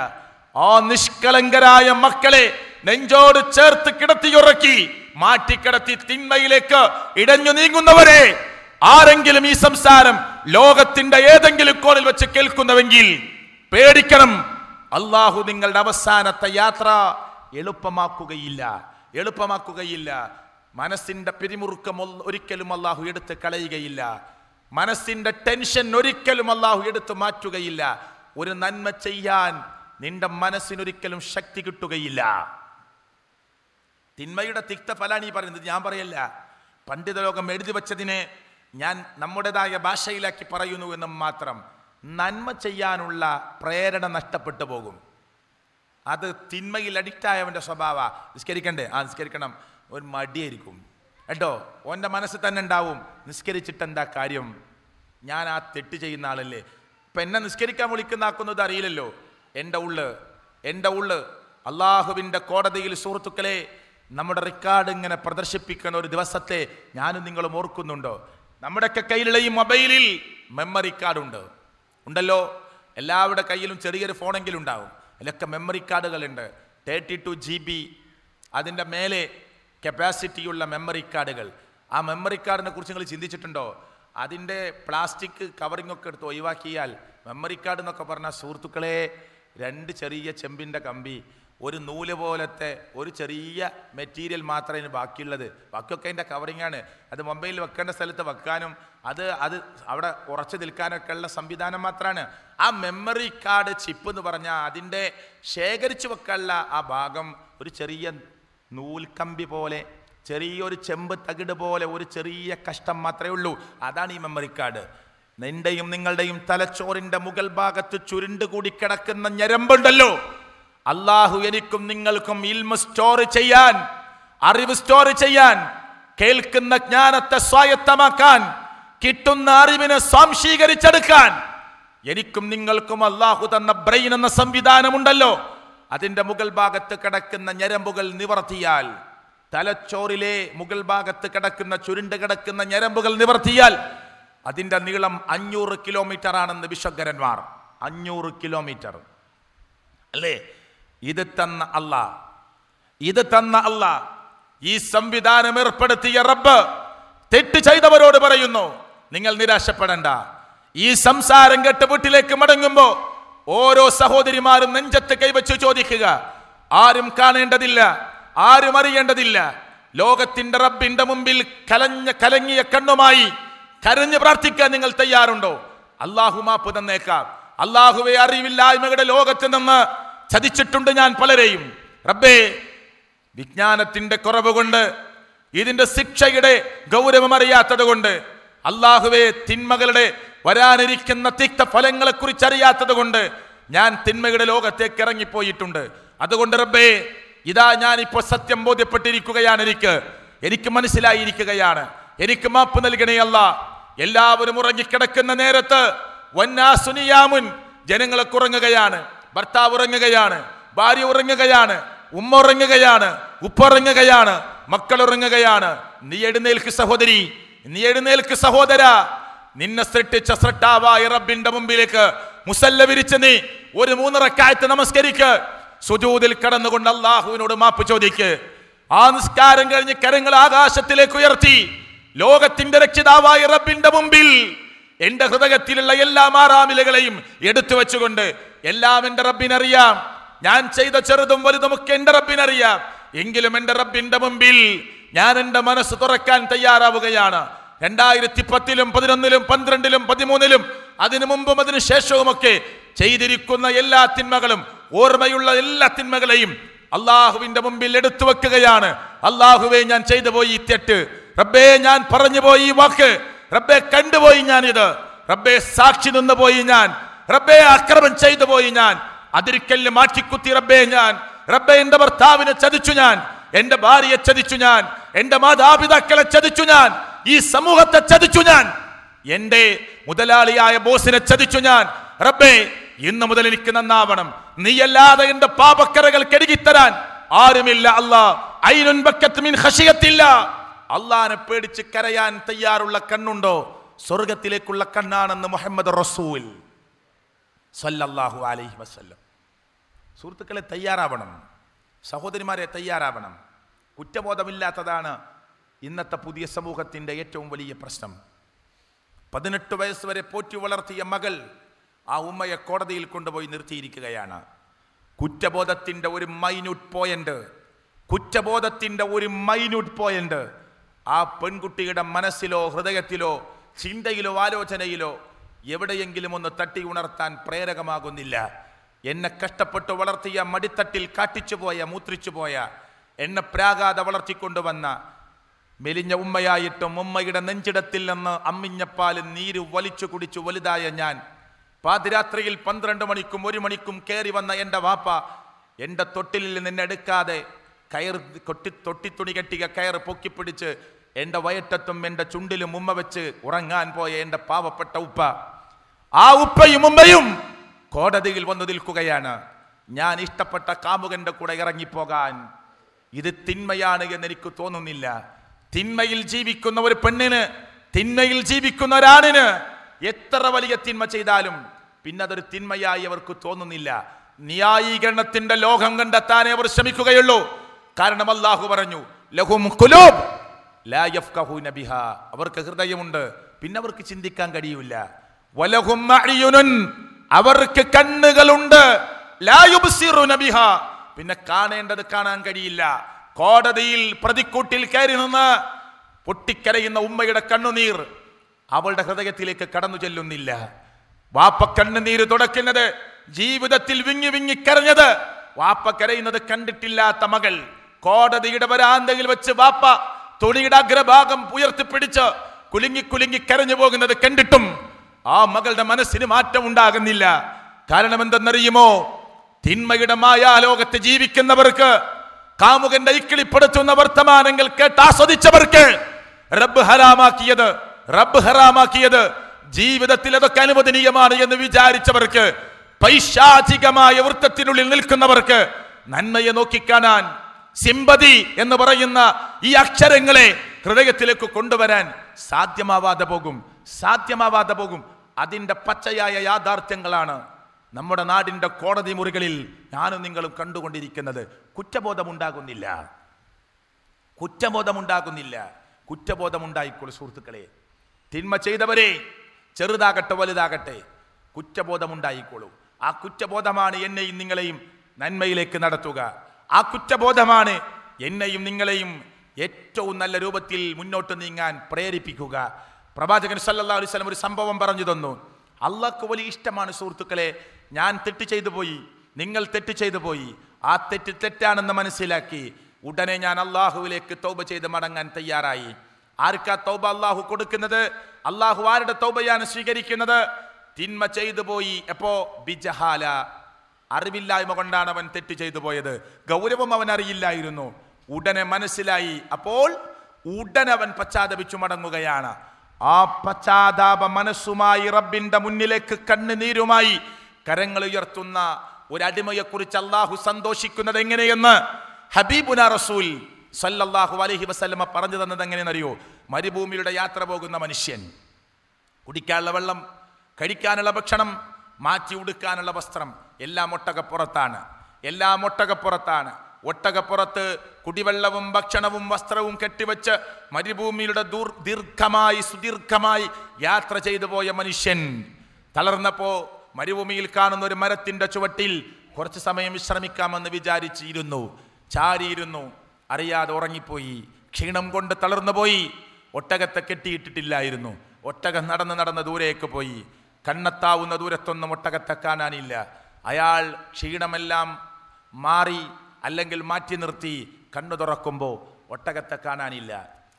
ആ നിഷ്കളങ്കരായ മക്കളെ നെഞ്ചോട് ചേർത്ത് കിടത്തി ഉറക്കി മാറ്റിക്കിടത്തി തിന്മയിലേക്ക് ഇടഞ്ഞു നീങ്ങുന്നവരെ ആരെങ്കിലും ഈ സംസാരം ലോകത്തിന്റെ ഏതെങ്കിലും കോണിൽ വെച്ച് കേൾക്കുന്നുവെങ്കിൽ പേടിക്കണം അള്ളാഹു നിങ്ങളുടെ അവസാനത്തെ യാത്ര എളുപ്പമാക്കുകയില്ല എളുപ്പമാക്കുകയില്ല മനസ്സിന്റെ പിരിമുറുക്കം ഒരിക്കലും അള്ളാഹു എടുത്ത് കളയുകയില്ല മനസ്സിന്റെ ടെൻഷൻ ഒരിക്കലും അള്ളാഹു എടുത്ത് മാറ്റുകയില്ല ഒരു നന്മ ചെയ്യാൻ നിന്റെ മനസ്സിനൊരിക്കലും ശക്തി കിട്ടുകയില്ല തിന്മയുടെ തിക്ത ഫലാണ് ഈ പറയുന്നത് ഞാൻ പറയല്ല പണ്ഡിത ലോകം എഴുതി വച്ചതിനെ ഞാൻ നമ്മുടേതായ ഭാഷയിലാക്കി പറയുന്നു എന്നും മാത്രം നന്മ ചെയ്യാനുള്ള പ്രേരണ നഷ്ടപ്പെട്ടു പോകും അത് തിന്മയിൽ അഡിക്റ്റായവൻ്റെ സ്വഭാവ നിസ്കരിക്കണ്ടേ ആ നിസ്കരിക്കണം ഒരു മടിയായിരിക്കും കേട്ടോ ഓൻ്റെ മനസ്സിൽ തന്നെ ഉണ്ടാവും നിസ്കരിച്ചിട്ട് എന്താ കാര്യം ഞാൻ ആ തെറ്റ് ചെയ്യുന്ന ആളല്ലേ ഇപ്പം എന്നെ നിസ്കരിക്കാൻ വിളിക്കുന്നാക്കുന്നത് അറിയില്ലല്ലോ എൻ്റെ ഉള്ള് എൻ്റെ ഉള്ള് അള്ളാഹുവിൻ്റെ കോടതിയിൽ സുഹൃത്തുക്കളെ നമ്മുടെ റെക്കോർഡ് ഇങ്ങനെ പ്രദർശിപ്പിക്കുന്ന ഒരു ദിവസത്തെ ഞാനും നിങ്ങളും ഓർക്കുന്നുണ്ടോ നമ്മുടെയൊക്കെ കയ്യിലുള്ള ഈ മൊബൈലിൽ മെമ്മറി കാർഡുണ്ട് ഉണ്ടല്ലോ എല്ലാവരുടെ കയ്യിലും ചെറിയൊരു ഫോണെങ്കിലും ഉണ്ടാവും അതിലൊക്കെ മെമ്മറി കാർഡുകളുണ്ട് തേർട്ടി ടു ജി ബി അതിൻ്റെ മേലെ കപ്പാസിറ്റിയുള്ള മെമ്മറി കാർഡുകൾ ആ മെമ്മറി കാർഡിനെ കുറിച്ച് നിങ്ങൾ ചിന്തിച്ചിട്ടുണ്ടോ അതിൻ്റെ പ്ലാസ്റ്റിക് കവറിംഗ് ഒക്കെ എടുത്ത് ഒഴിവാക്കിയാൽ മെമ്മറി കാർഡ് എന്നൊക്കെ പറഞ്ഞാൽ സുഹൃത്തുക്കളെ രണ്ട് ചെറിയ ചെമ്പിൻ്റെ കമ്പി ഒരു നൂല് പോലത്തെ ഒരു ചെറിയ മെറ്റീരിയൽ മാത്രമേ ബാക്കിയുള്ളത് ബാക്കിയൊക്കെ അതിൻ്റെ ആണ് അത് മുംബൈയിൽ വെക്കേണ്ട സ്ഥലത്ത് വെക്കാനും അത് അത് അവിടെ ഉറച്ചു നിൽക്കാനൊക്കെ ഉള്ള സംവിധാനം മാത്രമാണ് ആ മെമ്മറി കാർഡ് ചിപ്പ് എന്ന് പറഞ്ഞാൽ അതിൻ്റെ ശേഖരിച്ചു വെക്കാനുള്ള ആ ഭാഗം ഒരു ചെറിയ നൂൽക്കമ്പി പോലെ ചെറിയൊരു ചെമ്പ് തകിട് പോലെ ഒരു ചെറിയ കഷ്ടം മാത്രമേ ഉള്ളൂ അതാണ് ഈ മെമ്മറി കാർഡ് നിന്റെയും നിങ്ങളുടെയും തലച്ചോറിൻ്റെ മുകൾ ഭാഗത്ത് ചുരുണ്ടുകൂടി കിടക്കുന്ന ഞരമ്പുണ്ടല്ലോ അള്ളാഹു എനിക്കും നിങ്ങൾക്കും ഇൽമ സ്റ്റോർ ചെയ്യാൻ അറിവ് സ്റ്റോർ ചെയ്യാൻ കേൾക്കുന്ന ജ്ഞാനത്തെ സ്വായത്തമാക്കാൻ കിട്ടുന്ന അറിവിനെ സ്വാംശീകരിച്ചെടുക്കാൻ എനിക്കും നിങ്ങൾക്കും അള്ളാഹു തന്ന ബ്രെയിൻ എന്ന സംവിധാനമുണ്ടല്ലോ അതിന്റെ മുകൾ ഭാഗത്ത് കിടക്കുന്ന ഞരമ്പുകൾ നിവർത്തിയാൽ തലച്ചോറിലെ മുകൾ ഭാഗത്ത് കിടക്കുന്ന ചുരുണ്ട് കിടക്കുന്ന ഞരമ്പുകൾ നിവർത്തിയാൽ അതിന്റെ നീളം അഞ്ഞൂറ് കിലോമീറ്റർ ആണെന്ന് വിശ്വകരന്മാർ അഞ്ഞൂറ് കിലോമീറ്റർ അല്ലേ ഇത് തന്ന അല്ല ഇത് തന്ന അല്ല ഈ സംവിധാനം ഏർപ്പെടുത്തിയ റബ്ബ് തെറ്റ് ചെയ്തവരോട് പറയുന്നു നിങ്ങൾ നിരാശപ്പെടേണ്ട ഈ സംസാരം കേട്ട് വീട്ടിലേക്ക് മടങ്ങുമ്പോൾ ഓരോ സഹോദരിമാരും നെഞ്ചത്ത് കൈവച്ചു ചോദിക്കുക ആരും കാണേണ്ടതില്ല ആരും അറിയേണ്ടതില്ല ലോകത്തിന്റെ റബ്ബിന്റെ മുമ്പിൽ കലഞ്ഞ കലങ്ങിയ കണ്ണുമായി കരഞ്ഞു പ്രാർത്ഥിക്കാൻ നിങ്ങൾ തയ്യാറുണ്ടോ അള്ളാഹു മാപ്പ് തന്നേക്കാം അള്ളാഹുവെ അറിവില്ലായ്മകളുടെ ലോകത്ത് നിന്ന് ചതിച്ചിട്ടുണ്ട് ഞാൻ പലരെയും റബ്ബേ വിജ്ഞാനത്തിന്റെ കുറവ് കൊണ്ട് ഇതിന്റെ ശിക്ഷയുടെ അറിയാത്തത് കൊണ്ട് അള്ളാഹുവെ തിന്മകളുടെ വരാനിരിക്കുന്ന തിക്ത ഫലങ്ങളെക്കുറിച്ച് അറിയാത്തത് കൊണ്ട് ഞാൻ തിന്മയുടെ ലോകത്തേക്ക് ഇറങ്ങിപ്പോയിട്ടുണ്ട് അതുകൊണ്ട് റബ്ബേ ഇതാ ഞാൻ ഇപ്പോൾ സത്യം ബോധ്യപ്പെട്ടിരിക്കുകയാണ് എനിക്ക് എനിക്ക് മനസ്സിലായിരിക്കുകയാണ് എനിക്ക് മാപ്പ് നൽകണേ അല്ല എല്ലാവരും ഉറങ്ങിക്കിടക്കുന്ന നേരത്ത് വന്നാസുനിയാമുൻ ജനങ്ങളെ കുറങ്ങുകയാണ് ഭർത്താവ് ഉറങ്ങുകയാണ് ഭാര്യ ഉറങ്ങുകയാണ് ഉമ്മ ഉറങ്ങുകയാണ് ഉപ്പ ഉറങ്ങുകയാണ് മക്കൾ ഉറങ്ങുകയാണ് നീ എഴുന്നേൽക്ക് സഹോദരി നീ എഴുന്നേൽക്ക് സഹോദര നിന്നെ സൃഷ്ടിച്ച സൃഷ്ടാവായ റബ്ബിന്റെ മുമ്പിലേക്ക് മുസല്ല വിരിച്ച് നീ ഒരു മൂന്നിറക്കായത്ത് നമസ്കരിക്ക് സുജൂതിൽ കടന്നുകൊണ്ട് അള്ളാഹുവിനോട് മാപ്പ് ചോദിക്ക് ആ നിസ്കാരം കഴിഞ്ഞ് കരങ്ങൾ ആകാശത്തിലേക്ക് ഉയർത്തി ലോകത്തിന്റെ രക്ഷിതാവായ റബ്ബിന്റെ മുമ്പിൽ എന്റെ ഹൃദയത്തിലുള്ള എല്ലാ മാറാമിലകളെയും എടുത്തു വെച്ചുകൊണ്ട് എല്ലാം എന്റെ റബ്ബിനറിയാം ഞാൻ ചെയ്ത ചെറുതും വലുതുമൊക്കെ എന്റെ റബ്ബിനറിയാം എങ്കിലും എന്റെ റബ്ബിന്റെ മുമ്പിൽ ഞാൻ എന്റെ മനസ്സ് തുറക്കാൻ തയ്യാറാവുകയാണ് രണ്ടായിരത്തി പത്തിലും പതിനൊന്നിലും പന്ത്രണ്ടിലും പതിമൂന്നിലും അതിനു മുമ്പും അതിനു ശേഷവുമൊക്കെ ചെയ്തിരിക്കുന്ന എല്ലാ തിന്മകളും ഓർമ്മയുള്ള എല്ലാ തിന്മകളെയും അള്ളാഹുവിന്റെ മുമ്പിൽ എടുത്തു വെക്കുകയാണ് അള്ളാഹുവെ ഞാൻ ചെയ്തു പോയി തെറ്റ് റബ്ബേ ഞാൻ പറഞ്ഞു പോയി വാക്ക് റബ്ബെ കണ്ടുപോയി ഞാനിത് റബ്ബെ സാക്ഷി നിന്ന് പോയി ഞാൻ റബ്ബെ അക്രമം ചെയ്തു പോയി ഞാൻ അതിരിക്കല് മാറ്റിക്കുത്തി റബ്ബെ ഞാൻ റബ്ബെ എന്റെ ഭർത്താവിനെ ചതിച്ചു ഞാൻ എന്റെ ഭാര്യയെ ചതിച്ചു ഞാൻ എന്റെ മാതാപിതാക്കളെ ചതിച്ചു ഞാൻ ഈ സമൂഹത്തെ ചതിച്ചു ഞാൻ എന്റെ മുതലാളിയായ ബോസിനെ ചതിച്ചു ഞാൻ റബ്ബേ ഇന്ന് മുതൽ എനിക്ക് നന്നാവണം നീയല്ലാതെ എന്റെ പാപക്കറകൾ കെടുകിത്തരാൻ ആരുമില്ല അല്ലാ ഐനുൻ ബക്കത്ത് മിൻ ഖശിയത്തില്ല അള്ളാനെ പേടിച്ച് കരയാൻ തയ്യാറുള്ള കണ്ണുണ്ടോ സ്വർഗത്തിലേക്കുള്ള കണ്ണാണെന്ന് മുഹമ്മദ് റസൂൽ സല്ലല്ലാഹു അലൈഹി വസല്ലം സുഹൃത്തുക്കളെ തയ്യാറാവണം സഹോദരിമാരെ തയ്യാറാവണം കുറ്റബോധമില്ലാത്തതാണ് ഇന്നത്തെ പുതിയ സമൂഹത്തിൻ്റെ ഏറ്റവും വലിയ പ്രശ്നം പതിനെട്ട് വയസ്സ് വരെ പോറ്റി വളർത്തിയ മകൾ ആ ഉമ്മയെ കോടതിയിൽ കൊണ്ടുപോയി നിർത്തിയിരിക്കുകയാണ് കുറ്റബോധത്തിൻ്റെ ഒരു മൈന്യൂട്ട് പോയിൻ്റ് കുറ്റബോധത്തിൻ്റെ ഒരു മൈന്യൂട്ട് പോയിൻ്റ് ആ പെൺകുട്ടിയുടെ മനസ്സിലോ ഹൃദയത്തിലോ ചിന്തയിലോ ആലോചനയിലോ എവിടെയെങ്കിലും ഒന്ന് തട്ടി ഉണർത്താൻ പ്രേരകമാകുന്നില്ല എന്നെ കഷ്ടപ്പെട്ട് വളർത്തിയ മടിത്തട്ടിൽ പോയ മൂത്രിച്ചു പോയ എന്നെ പ്രാകാത വളർത്തിക്കൊണ്ടുവന്ന മെലിഞ്ഞ ഉമ്മയായിട്ടും ഉമ്മയുടെ നെഞ്ചിടത്തിൽ നിന്ന് അമ്മിഞ്ഞപ്പാലും നീര് വലിച്ചു കുടിച്ചു വലുതായ ഞാൻ പാതിരാത്രിയിൽ പന്ത്രണ്ട് മണിക്കും ഒരു മണിക്കും കയറി വന്ന എൻ്റെ വാപ്പ എൻ്റെ തൊട്ടിലിൽ നിന്നെടുക്കാതെ കയർ കൊട്ടി തൊട്ടി തുണി കെട്ടിയ കയർ പൊക്കിപ്പിടിച്ച് എൻ്റെ വയറ്റത്തും എൻ്റെ ചുണ്ടിലും ഉമ്മ വെച്ച് ഉറങ്ങാൻ പോയ എൻ്റെ പാവപ്പെട്ട ഉപ്പ ആ ഉപ്പയും ഉമ്മയും കോടതിയിൽ വന്നു നിൽക്കുകയാണ് ഞാൻ ഇഷ്ടപ്പെട്ട കാമുകന്റെ കൂടെ ഇറങ്ങിപ്പോകാൻ ഇത് തിന്മയാണ് എന്ന് എനിക്ക് തോന്നുന്നില്ല തിന്മയിൽ ജീവിക്കുന്ന ഒരു പെണ്ണിന് തിന്മയിൽ ജീവിക്കുന്ന ഒരാണിന് എത്ര വലിയ തിന്മ ചെയ്താലും പിന്നെ അതൊരു തിന്മയായി അവർക്ക് തോന്നുന്നില്ല ന്യായീകരണത്തിന്റെ ലോകം കണ്ടെത്താനേ അവർ ശ്രമിക്കുകയുള്ളൂ കാരണം അള്ളാഹു പറഞ്ഞു ലഹും കുലൂബ് ലാ യഫ്കഹൂന അവർക്ക് ഹൃദയമുണ്ട് പിന്നെ അവർക്ക് ചിന്തിക്കാൻ കഴിയൂല വലഹും അവർക്ക് കണ്ണുകളുണ്ട് ലാ പിന്നെ കാണേണ്ടത് കാണാൻ കഴിയില്ല കോടതിയിൽ പ്രതിക്കൂട്ടിൽ കയറി നിന്ന് പൊട്ടിക്കരയുന്ന ഉമ്മയുടെ കണ്ണുനീർ അവളുടെ ഹൃദയത്തിലേക്ക് കടന്നു ചെല്ലുന്നില്ല വാപ്പ കണ്ണുനീര് തുടക്കുന്നത് ജീവിതത്തിൽ വിങ്ങി വിങ്ങി കരഞ്ഞത് വാപ്പ കരയുന്നത് കണ്ടിട്ടില്ലാത്ത മകൾ കോടതിയുടെ വരാന്തയിൽ വെച്ച് വാപ്പ തുണിയുടെ അഗ്രഭാഗം ഉയർത്തിപ്പിടിച്ച് കുലുങ്ങി കുലുങ്ങി കരഞ്ഞു പോകുന്നത് കണ്ടിട്ടും ആ മകളുടെ മനസ്സിന് മാറ്റം ഉണ്ടാകുന്നില്ല കാരണം എന്തെന്നറിയുമോ തിന്മയുടെ മായാലോകത്ത് ജീവിക്കുന്നവർക്ക് കാമുകന്റെ ഇക്കിളിപ്പെടുത്തുന്ന വർത്തമാനങ്ങൾ കേട്ട് ആസ്വദിച്ചവർക്ക് റബ്ബ് ഹറാമാക്കിയത് റബ്ബ് ഹറാമാക്കിയത് ജീവിതത്തിൽ അതൊക്കെ അനുവദനീയമാണ് എന്ന് വിചാരിച്ചവർക്ക് പൈശാചികമായ വൃത്തത്തിനുള്ളിൽ നിൽക്കുന്നവർക്ക് നന്മയെ നോക്കിക്കാണാൻ സിമ്പതി എന്ന് പറയുന്ന ഈ അക്ഷരങ്ങളെ ഹൃദയത്തിലേക്ക് കൊണ്ടുവരാൻ സാധ്യമാവാതെ പോകും സാധ്യമാവാതെ പോകും അതിൻ്റെ പച്ചയായ യാഥാർത്ഥ്യങ്ങളാണ് നമ്മുടെ നാടിൻ്റെ കോടതി മുറികളിൽ ഞാനും നിങ്ങളും കണ്ടുകൊണ്ടിരിക്കുന്നത് കുറ്റബോധമുണ്ടാകുന്നില്ല കുറ്റബോധമുണ്ടാകുന്നില്ല കുറ്റബോധമുണ്ടായിക്കോളൂ സുഹൃത്തുക്കളെ തിന്മ ചെയ്തവരെ ചെറുതാകട്ടെ വലുതാകട്ടെ കുറ്റബോധമുണ്ടായിക്കോളൂ ആ കുറ്റബോധമാണ് എന്നെയും നിങ്ങളെയും നന്മയിലേക്ക് നടത്തുക ആ കുറ്റബോധമാണ് എന്നെയും നിങ്ങളെയും ഏറ്റവും നല്ല രൂപത്തിൽ മുന്നോട്ട് നീങ്ങാൻ പ്രേരിപ്പിക്കുക പ്രവാചകൻ സല്ലാ അലൈവലം ഒരു സംഭവം പറഞ്ഞു തന്നു അള്ളാഹ്ക്ക് വലിയ ഇഷ്ടമാണ് സുഹൃത്തുക്കളെ ഞാൻ തെറ്റ് ചെയ്തു പോയി നിങ്ങൾ തെറ്റ് ചെയ്തു പോയി ആ തെറ്റ് തെറ്റാണെന്ന് മനസ്സിലാക്കി ഉടനെ ഞാൻ അള്ളാഹുവിലേക്ക് തൗബ ചെയ്ത് മടങ്ങാൻ തയ്യാറായി ആർക്കാ തൗബ അള്ളാഹു കൊടുക്കുന്നത് അള്ളാഹു ആരുടെ തൗബയാണ് സ്വീകരിക്കുന്നത് തിന്മ ചെയ്തു പോയി എപ്പോ ബിജഹാല അറിവില്ലായ്മ കൊണ്ടാണ് അവൻ തെറ്റ് ചെയ്തു പോയത് ഗൗരവം അവൻ അറിയില്ലായിരുന്നു ഉടനെ മനസ്സിലായി അപ്പോൾ ഉടനെ അവൻ പശ്ചാത്തപിച്ചു മടങ്ങുകയാണ് ആ പശ്ചാത്താപ മനസ്സുമായി റബ്ബിന്റെ മുന്നിലേക്ക് കണ്ണുനീരുമായി കരങ്ങൾ ഉയർത്തുന്ന ഒരടിമയെക്കുറിച്ച് അള്ളാഹു സന്തോഷിക്കുന്നത് എങ്ങനെയെന്ന് ഹബീബുന റസൂൽ സല്ലല്ലാഹു അലഹി വസ്ലമ പറഞ്ഞു തന്നത് എങ്ങനെയെന്നറിയോ മരുഭൂമിയുടെ യാത്ര പോകുന്ന മനുഷ്യൻ കുടിക്കാനുള്ള വെള്ളം കഴിക്കാനുള്ള ഭക്ഷണം മാറ്റി ഉടുക്കാനുള്ള വസ്ത്രം എല്ലാം ഒട്ടകപ്പുറത്താണ് എല്ലാം ഒട്ടകപ്പുറത്താണ് ഒട്ടകപ്പുറത്ത് കുടിവെള്ളവും ഭക്ഷണവും വസ്ത്രവും കെട്ടിവെച്ച് മരുഭൂമിയുടെ ദൂർ ദീർഘമായി സുദീർഘമായി യാത്ര ചെയ്തു പോയ മനുഷ്യൻ തളർന്നപ്പോൾ മരുഭൂമിയിൽ കാണുന്ന ഒരു മരത്തിൻ്റെ ചുവട്ടിൽ കുറച്ച് സമയം വിശ്രമിക്കാമെന്ന് വിചാരിച്ചിരുന്നു ചാരിയിരുന്നു അറിയാതെ ഉറങ്ങിപ്പോയി ക്ഷീണം കൊണ്ട് തളർന്നുപോയി ഒട്ടകത്തെ കെട്ടിയിട്ടിട്ടില്ലായിരുന്നു ഒട്ടകം നടന്ന് നടന്ന് ദൂരേക്ക് പോയി കണ്ണത്താവുന്ന ദൂരത്തൊന്നും ഒട്ടകത്തെ കാണാനില്ല അയാൾ ക്ഷീണമെല്ലാം മാറി അല്ലെങ്കിൽ മാറ്റി നിർത്തി കണ്ണു തുറക്കുമ്പോൾ ഒട്ടകത്തെ കാണാനില്ല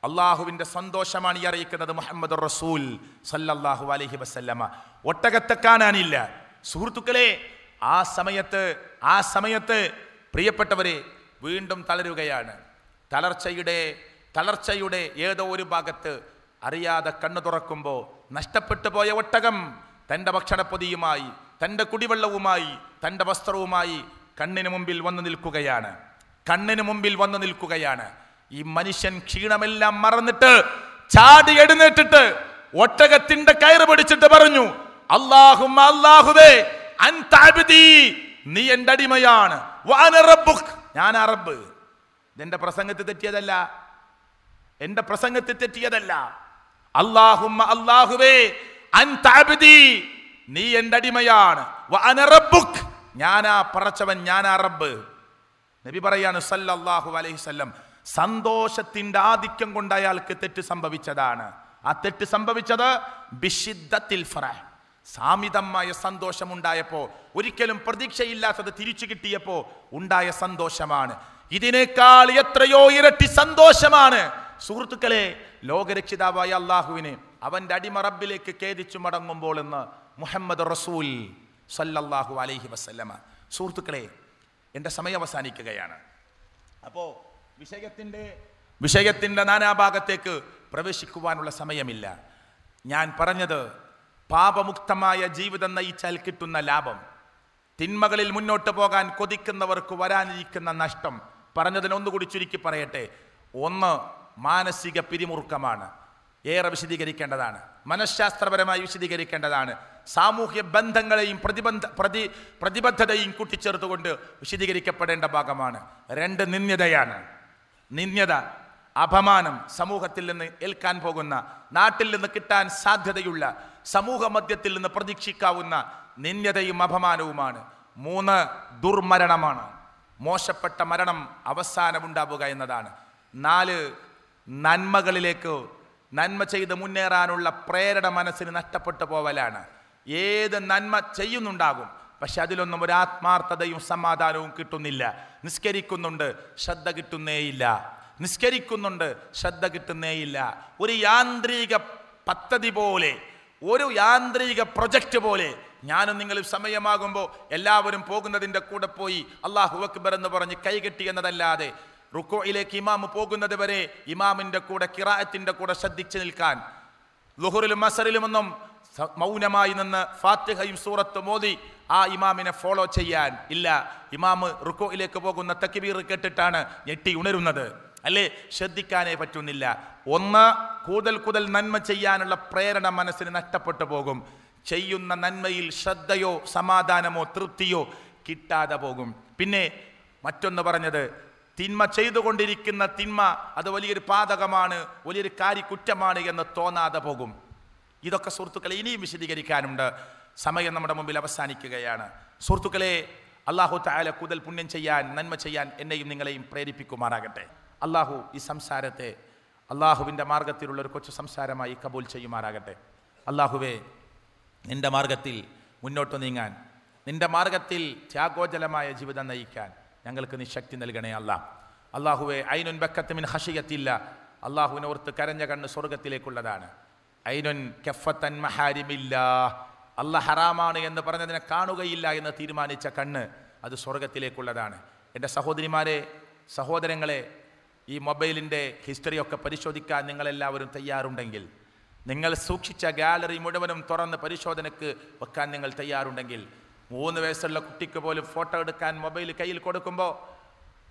അള്ളാഹുവിൻ്റെ സന്തോഷമാണ് ഈ അറിയിക്കുന്നത് മുഹമ്മദ് റസൂൽ സല്ലല്ലാഹു അലഹി വസല്ലമ ഒട്ടകത്തെ കാണാനില്ല സുഹൃത്തുക്കളെ ആ സമയത്ത് ആ സമയത്ത് പ്രിയപ്പെട്ടവരെ വീണ്ടും തളരുകയാണ് തളർച്ചയുടെ തളർച്ചയുടെ ഏതോ ഒരു ഭാഗത്ത് അറിയാതെ കണ്ണു തുറക്കുമ്പോൾ നഷ്ടപ്പെട്ടു പോയ ഒട്ടകം തൻ്റെ ഭക്ഷണപ്പൊതിയുമായി തൻ്റെ കുടിവെള്ളവുമായി തൻ്റെ വസ്ത്രവുമായി കണ്ണിന് മുമ്പിൽ വന്നു നിൽക്കുകയാണ് കണ്ണിന് മുമ്പിൽ വന്നു നിൽക്കുകയാണ് ഈ മനുഷ്യൻ ക്ഷീണമെല്ലാം മറന്നിട്ട് ചാടി എഴുന്നേറ്റിട്ട് ഒട്ടകത്തിന്റെ കയറ് പിടിച്ചിട്ട് പറഞ്ഞു അള്ളാഹും അള്ളാഹുവേ നീ എൻ്റെ അടിമയാണ് ഞാൻ അറബ് ഇതെന്റെ പ്രസംഗത്തിൽ തെറ്റിയതല്ല എന്റെ പ്രസംഗത്തിൽ തെറ്റിയതല്ല അള്ളാഹും അള്ളാഹുവേ അൻ താബിദി നീ എൻ്റെ അടിമയാണ് ഞാനാ പറച്ചവൻ ഞാനാ റബ്ബ് നബി പറയാണ് സല്ലല്ലാഹു അലൈഹിസല്ലം സന്തോഷത്തിൻ്റെ ആധിക്യം കൊണ്ട് അയാൾക്ക് തെറ്റ് സംഭവിച്ചതാണ് ആ തെറ്റ് സംഭവിച്ചത് ബിഷിദ്ധത്തിൽ ഫറഹ് സാമിതമായ സന്തോഷമുണ്ടായപ്പോൾ ഒരിക്കലും പ്രതീക്ഷയില്ലാത്തത് തിരിച്ചു കിട്ടിയപ്പോ ഉണ്ടായ സന്തോഷമാണ് ഇതിനേക്കാൾ എത്രയോ ഇരട്ടി സന്തോഷമാണ് സുഹൃത്തുക്കളെ ലോകരക്ഷിതാവായ അള്ളാഹുവിനെ അവൻ്റെ അടിമറബിലേക്ക് ഖേദിച്ചു മടങ്ങുമ്പോൾ എന്ന് മുഹമ്മദ് റസൂൽ സല്ലല്ലാഹു അലൈഹി വസ്ലമ സുഹൃത്തുക്കളെ എൻ്റെ സമയം അവസാനിക്കുകയാണ് അപ്പോൾ വിഷയത്തിൻ്റെ വിഷയത്തിൻ്റെ നാനാഭാഗത്തേക്ക് പ്രവേശിക്കുവാനുള്ള സമയമില്ല ഞാൻ പറഞ്ഞത് പാപമുക്തമായ ജീവിതം നയിച്ചാൽ കിട്ടുന്ന ലാഭം തിന്മകളിൽ മുന്നോട്ട് പോകാൻ കൊതിക്കുന്നവർക്ക് വരാനിരിക്കുന്ന നഷ്ടം പറഞ്ഞതിനൊന്നുകൂടി ചുരുക്കി പറയട്ടെ ഒന്ന് മാനസിക പിരിമുറുക്കമാണ് ഏറെ വിശദീകരിക്കേണ്ടതാണ് മനഃശാസ്ത്രപരമായി വിശദീകരിക്കേണ്ടതാണ് സാമൂഹ്യ ബന്ധങ്ങളെയും പ്രതിബന്ധ പ്രതി പ്രതിബദ്ധതയും കൂട്ടിച്ചേർത്തുകൊണ്ട് വിശദീകരിക്കപ്പെടേണ്ട ഭാഗമാണ് രണ്ട് നിന്ദ്യതയാണ് നിന്ദ്യത അപമാനം സമൂഹത്തിൽ നിന്ന് ഏൽക്കാൻ പോകുന്ന നാട്ടിൽ നിന്ന് കിട്ടാൻ സാധ്യതയുള്ള സമൂഹ മധ്യത്തിൽ നിന്ന് പ്രതീക്ഷിക്കാവുന്ന നിന്ദ്യതയും അപമാനവുമാണ് മൂന്ന് ദുർമരണമാണ് മോശപ്പെട്ട മരണം അവസാനമുണ്ടാവുക എന്നതാണ് നാല് നന്മകളിലേക്ക് നന്മ ചെയ്ത് മുന്നേറാനുള്ള പ്രേരണ മനസ്സിന് നഷ്ടപ്പെട്ടു പോവലാണ് ഏത് നന്മ ചെയ്യുന്നുണ്ടാകും പക്ഷെ അതിലൊന്നും ഒരു ആത്മാർത്ഥതയും സമാധാനവും കിട്ടുന്നില്ല നിസ്കരിക്കുന്നുണ്ട് ശ്രദ്ധ കിട്ടുന്നേയില്ല നിസ്കരിക്കുന്നുണ്ട് ശ്രദ്ധ കിട്ടുന്നേയില്ല ഒരു യാന്ത്രിക പദ്ധതി പോലെ ഒരു യാന്ത്രിക പ്രൊജക്റ്റ് പോലെ ഞാനും നിങ്ങൾ സമയമാകുമ്പോൾ എല്ലാവരും പോകുന്നതിൻ്റെ കൂടെ പോയി അള്ളാഹു അക്ബർ എന്ന് പറഞ്ഞ് കൈകെട്ടി എന്നതല്ലാതെ റുക്കോയിലേക്ക് ഇമാം പോകുന്നത് വരെ ഇമാമിൻ്റെ കൂടെ കിറായത്തിൻ്റെ കൂടെ ശ്രദ്ധിച്ചു നിൽക്കാൻ ലുഹുറിലും മസറിലുമൊന്നും മൗനമായി നിന്ന് ഫാത്തിഹയും സൂറത്ത് മോദി ആ ഇമാമിനെ ഫോളോ ചെയ്യാൻ ഇല്ല ഇമാമ് റുക്കോയിലേക്ക് പോകുന്ന തക്കിബീർ കേട്ടിട്ടാണ് ഞെട്ടി ഉണരുന്നത് അല്ലേ ശ്രദ്ധിക്കാനേ പറ്റുന്നില്ല ഒന്ന് കൂടുതൽ കൂടുതൽ നന്മ ചെയ്യാനുള്ള പ്രേരണ മനസ്സിന് നഷ്ടപ്പെട്ടു പോകും ചെയ്യുന്ന നന്മയിൽ ശ്രദ്ധയോ സമാധാനമോ തൃപ്തിയോ കിട്ടാതെ പോകും പിന്നെ മറ്റൊന്ന് പറഞ്ഞത് തിന്മ ചെയ്തുകൊണ്ടിരിക്കുന്ന തിന്മ അത് വലിയൊരു പാതകമാണ് വലിയൊരു കാര്യക്കുറ്റമാണ് എന്ന് തോന്നാതെ പോകും ഇതൊക്കെ സുഹൃത്തുക്കളെ ഇനിയും വിശദീകരിക്കാനുണ്ട് സമയം നമ്മുടെ മുമ്പിൽ അവസാനിക്കുകയാണ് സുഹൃത്തുക്കളെ അള്ളാഹു താല കൂടുതൽ പുണ്യം ചെയ്യാൻ നന്മ ചെയ്യാൻ എന്നെയും നിങ്ങളെയും പ്രേരിപ്പിക്കുമാറാകട്ടെ അള്ളാഹു ഈ സംസാരത്തെ അള്ളാഹുവിൻ്റെ മാർഗത്തിലുള്ള ഒരു കൊച്ചു സംസാരമായി കബൂൽ ചെയ്യുമാറാകട്ടെ അള്ളാഹുവേ നിൻ്റെ മാർഗത്തിൽ മുന്നോട്ട് നീങ്ങാൻ നിൻ്റെ മാർഗത്തിൽ ത്യാഗോജലമായ ജീവിതം നയിക്കാൻ ഞങ്ങൾക്ക് നീ ശക്തി നൽകണേ അല്ല അള്ളാഹുവെ ഐനുൻ ബക്കത്തുമിൻ മിൻ ഹഷിയത്തില്ല അള്ളാഹുവിനോർത്ത് ഓർത്ത് കരഞ്ഞ കണ്ണ് സ്വർഗത്തിലേക്കുള്ളതാണ് അയിനൻ കഫത്തൻ മഹാരിമില്ല അല്ല ഹറാമാണ് എന്ന് പറഞ്ഞതിനെ കാണുകയില്ല എന്ന് തീരുമാനിച്ച കണ്ണ് അത് സ്വർഗത്തിലേക്കുള്ളതാണ് എൻ്റെ സഹോദരിമാരെ സഹോദരങ്ങളെ ഈ മൊബൈലിൻ്റെ ഹിസ്റ്ററിയൊക്കെ പരിശോധിക്കാൻ നിങ്ങളെല്ലാവരും തയ്യാറുണ്ടെങ്കിൽ നിങ്ങൾ സൂക്ഷിച്ച ഗാലറി മുഴുവനും തുറന്ന് പരിശോധനയ്ക്ക് വെക്കാൻ നിങ്ങൾ തയ്യാറുണ്ടെങ്കിൽ മൂന്ന് വയസ്സുള്ള കുട്ടിക്ക് പോലും ഫോട്ടോ എടുക്കാൻ മൊബൈൽ കയ്യിൽ കൊടുക്കുമ്പോൾ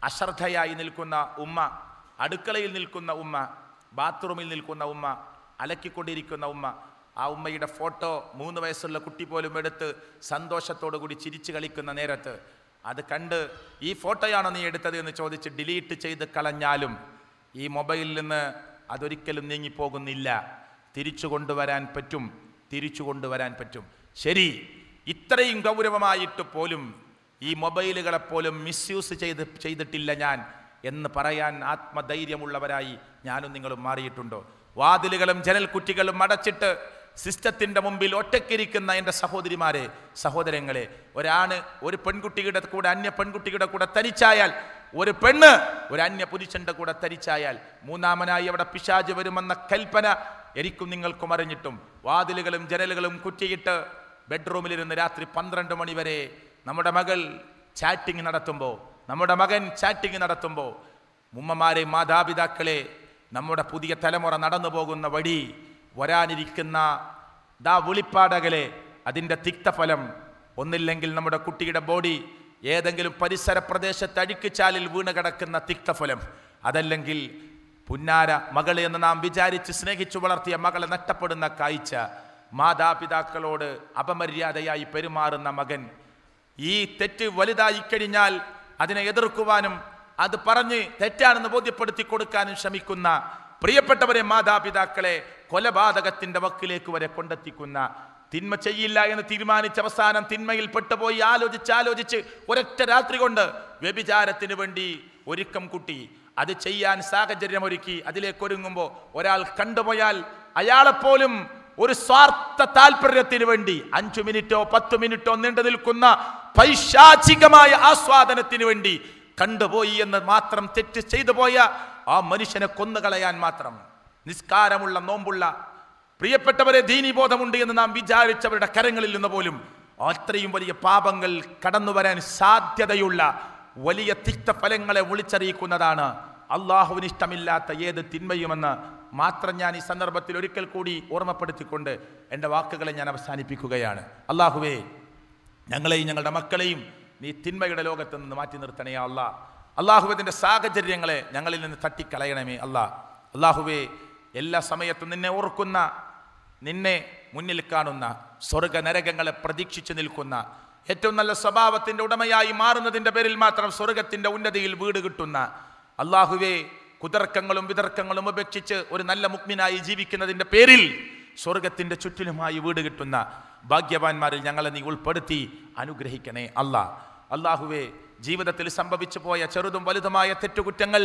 അശ്രദ്ധയായി നിൽക്കുന്ന ഉമ്മ അടുക്കളയിൽ നിൽക്കുന്ന ഉമ്മ ബാത്റൂമിൽ നിൽക്കുന്ന ഉമ്മ അലക്കിക്കൊണ്ടിരിക്കുന്ന ഉമ്മ ആ ഉമ്മയുടെ ഫോട്ടോ മൂന്ന് വയസ്സുള്ള കുട്ടി പോലും എടുത്ത് സന്തോഷത്തോടു കൂടി ചിരിച്ചു കളിക്കുന്ന നേരത്ത് അത് കണ്ട് ഈ ഫോട്ടോയാണ് നീ എടുത്തത് എന്ന് ചോദിച്ച് ഡിലീറ്റ് ചെയ്ത് കളഞ്ഞാലും ഈ മൊബൈലിൽ നിന്ന് അതൊരിക്കലും നീങ്ങിപ്പോകുന്നില്ല തിരിച്ചു കൊണ്ടുവരാൻ പറ്റും തിരിച്ചു കൊണ്ടുവരാൻ പറ്റും ശരി ഇത്രയും ഗൗരവമായിട്ട് പോലും ഈ മൊബൈലുകളെപ്പോലും മിസ്യൂസ് ചെയ്ത് ചെയ്തിട്ടില്ല ഞാൻ എന്ന് പറയാൻ ആത്മധൈര്യമുള്ളവരായി ഞാനും നിങ്ങളും മാറിയിട്ടുണ്ടോ വാതിലുകളും ജനൽക്കുറ്റികളും അടച്ചിട്ട് സിസ്റ്റത്തിൻ്റെ മുമ്പിൽ ഒറ്റക്കിരിക്കുന്ന എൻ്റെ സഹോദരിമാരെ സഹോദരങ്ങളെ ഒരാണ് ഒരു പെൺകുട്ടിയുടെ കൂടെ അന്യ പെൺകുട്ടിയുടെ കൂടെ തനിച്ചായാൽ ഒരു പെണ്ണ് ഒരു അന്യ പുരുഷൻ്റെ കൂടെ തരിച്ചായാൽ മൂന്നാമനായി അവിടെ പിശാജ് വരുമെന്ന കൽപ്പന എനിക്കും നിങ്ങൾക്കും അറിഞ്ഞിട്ടും വാതിലുകളും ജനലുകളും കുറ്റിയിട്ട് ബെഡ്റൂമിലിരുന്ന് രാത്രി പന്ത്രണ്ട് മണിവരെ നമ്മുടെ മകൾ ചാറ്റിംഗ് നടത്തുമ്പോൾ നമ്മുടെ മകൻ ചാറ്റിംഗ് നടത്തുമ്പോൾ ഉമ്മമാരെ മാതാപിതാക്കളെ നമ്മുടെ പുതിയ തലമുറ നടന്നു പോകുന്ന വഴി വരാനിരിക്കുന്ന ദാ വിളിപ്പാടകളെ അതിൻ്റെ തിക്തഫലം ഒന്നില്ലെങ്കിൽ നമ്മുടെ കുട്ടിയുടെ ബോഡി ഏതെങ്കിലും പരിസര പ്രദേശത്ത് അഴുക്കുചാലിൽ വീണ് കിടക്കുന്ന തിക്തഫലം അതല്ലെങ്കിൽ പുന്നാര മകളെ എന്ന് നാം വിചാരിച്ച് സ്നേഹിച്ചു വളർത്തിയ മകളെ നഷ്ടപ്പെടുന്ന കാഴ്ച മാതാപിതാക്കളോട് അപമര്യാദയായി പെരുമാറുന്ന മകൻ ഈ തെറ്റ് വലുതായി കഴിഞ്ഞാൽ അതിനെ എതിർക്കുവാനും അത് പറഞ്ഞ് തെറ്റാണെന്ന് ബോധ്യപ്പെടുത്തി കൊടുക്കാനും ശ്രമിക്കുന്ന പ്രിയപ്പെട്ടവരെ മാതാപിതാക്കളെ കൊലപാതകത്തിന്റെ വക്കിലേക്ക് വരെ കൊണ്ടെത്തിക്കുന്ന തിന്മ ചെയ്യില്ല എന്ന് തീരുമാനിച്ച അവസാനം തിന്മയിൽ പെട്ടുപോയി ആലോചിച്ച് ആലോചിച്ച് ഒരൊറ്റ രാത്രി കൊണ്ട് വ്യഭിചാരത്തിന് വേണ്ടി ഒരുക്കം കുട്ടി അത് ചെയ്യാൻ സാഹചര്യം ഒരുക്കി അതിലേക്ക് ഒരുങ്ങുമ്പോൾ ഒരാൾ കണ്ടുപോയാൽ അയാളെപ്പോലും ഒരു സ്വാർത്ഥ താല്പര്യത്തിന് വേണ്ടി അഞ്ചു മിനിറ്റോ പത്തു മിനിറ്റോ നീണ്ടു നിൽക്കുന്ന പൈശാചികമായ ആസ്വാദനത്തിന് വേണ്ടി കണ്ടുപോയി എന്ന് മാത്രം തെറ്റ് ചെയ്തു പോയ ആ മനുഷ്യനെ കൊന്നുകളയാൻ മാത്രം നിസ്കാരമുള്ള നോമ്പുള്ള പ്രിയപ്പെട്ടവരെ ദീനിബോധമുണ്ട് എന്ന് നാം വിചാരിച്ചവരുടെ കരങ്ങളിൽ നിന്ന് പോലും അത്രയും വലിയ പാപങ്ങൾ കടന്നു വരാൻ സാധ്യതയുള്ള വലിയ തിക്തഫലങ്ങളെ വിളിച്ചറിയിക്കുന്നതാണ് അള്ളാഹുവിന് ഇഷ്ടമില്ലാത്ത ഏത് തിന്മയുമെന്ന് മാത്രം ഞാൻ ഈ സന്ദർഭത്തിൽ ഒരിക്കൽ കൂടി ഓർമ്മപ്പെടുത്തിക്കൊണ്ട് എൻ്റെ വാക്കുകളെ ഞാൻ അവസാനിപ്പിക്കുകയാണ് അള്ളാഹുവേ ഞങ്ങളെയും ഞങ്ങളുടെ മക്കളെയും നീ തിന്മയുടെ ലോകത്ത് നിന്ന് മാറ്റി നിർത്തണേ അല്ല അള്ളാഹുവിൻ്റെ സാഹചര്യങ്ങളെ ഞങ്ങളിൽ നിന്ന് തട്ടിക്കളയണമേ അല്ല അള്ളാഹുവെ എല്ലാ സമയത്തും നിന്നെ ഓർക്കുന്ന നിന്നെ മുന്നിൽ കാണുന്ന സ്വർഗ നരകങ്ങളെ പ്രതീക്ഷിച്ചു നിൽക്കുന്ന ഏറ്റവും നല്ല സ്വഭാവത്തിൻ്റെ ഉടമയായി മാറുന്നതിൻ്റെ പേരിൽ മാത്രം സ്വർഗത്തിൻ്റെ ഉന്നതിയിൽ വീട് കിട്ടുന്ന അള്ളാഹുവെ കുതർക്കങ്ങളും വിതർക്കങ്ങളും ഉപേക്ഷിച്ച് ഒരു നല്ല മുഗ്മിനായി ജീവിക്കുന്നതിൻ്റെ പേരിൽ സ്വർഗത്തിൻ്റെ ചുറ്റിലുമായി വീട് കിട്ടുന്ന ഭാഗ്യവാന്മാരിൽ ഞങ്ങളെ നീ ഉൾപ്പെടുത്തി അനുഗ്രഹിക്കണേ അല്ലാ അള്ളാഹുവെ ജീവിതത്തിൽ സംഭവിച്ചു പോയ ചെറുതും വലുതുമായ തെറ്റുകുറ്റങ്ങൾ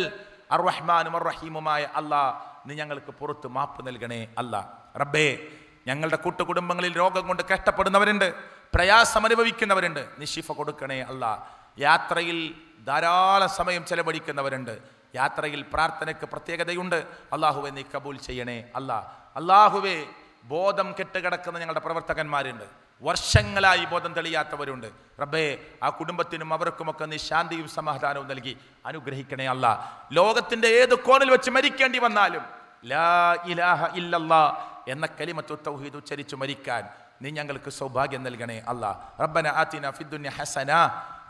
അർറഹ്മാനും അർറഹീമുമായ അള്ളാ നീ ഞങ്ങൾക്ക് പുറത്ത് മാപ്പ് നൽകണേ അല്ല റബ്ബേ ഞങ്ങളുടെ കൂട്ടുകുടുംബങ്ങളിൽ രോഗം കൊണ്ട് കഷ്ടപ്പെടുന്നവരുണ്ട് പ്രയാസം അനുഭവിക്കുന്നവരുണ്ട് നിശിഫ കൊടുക്കണേ അല്ല യാത്രയിൽ ധാരാളം സമയം ചെലവഴിക്കുന്നവരുണ്ട് യാത്രയിൽ പ്രാർത്ഥനയ്ക്ക് പ്രത്യേകതയുണ്ട് അള്ളാഹുവെ നീ കബൂൽ ചെയ്യണേ അല്ല അള്ളാഹുവേ ബോധം കെട്ടുകിടക്കുന്ന ഞങ്ങളുടെ പ്രവർത്തകന്മാരുണ്ട് വർഷങ്ങളായി ബോധം തെളിയാത്തവരുണ്ട് റബ്ബേ ആ കുടുംബത്തിനും അവർക്കുമൊക്കെ നീ ശാന്തിയും സമാധാനവും നൽകി അനുഗ്രഹിക്കണേ അല്ല ലോകത്തിൻ്റെ ഏത് കോണിൽ വെച്ച് മരിക്കേണ്ടി വന്നാലും ലാ ഇലാഹ ഇല്ലല്ലാ എന്ന കലിമത്തു തൗഹീദ് ഉച്ചരിച്ചു മരിക്കാൻ നീ ഞങ്ങൾക്ക് സൗഭാഗ്യം നൽകണേ അല്ല റബ്ബന ആത്തിന ഫിദ്ദുന്യ ഹസന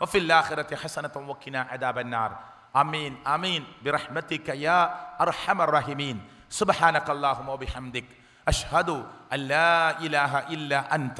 വഫിൽ ആഖിറതി ഹസനത്തും വഖിന അദാബന്നാർ അമീൻ അമീൻ ബിറഹ്മതിക യാ അർഹമർ റഹീമീൻ സുബ്ഹാനക അല്ലാഹുമ്മ വബിഹംദിക് അഷ്ഹദു അല്ലാ ഇലാഹ ഇല്ല അൻത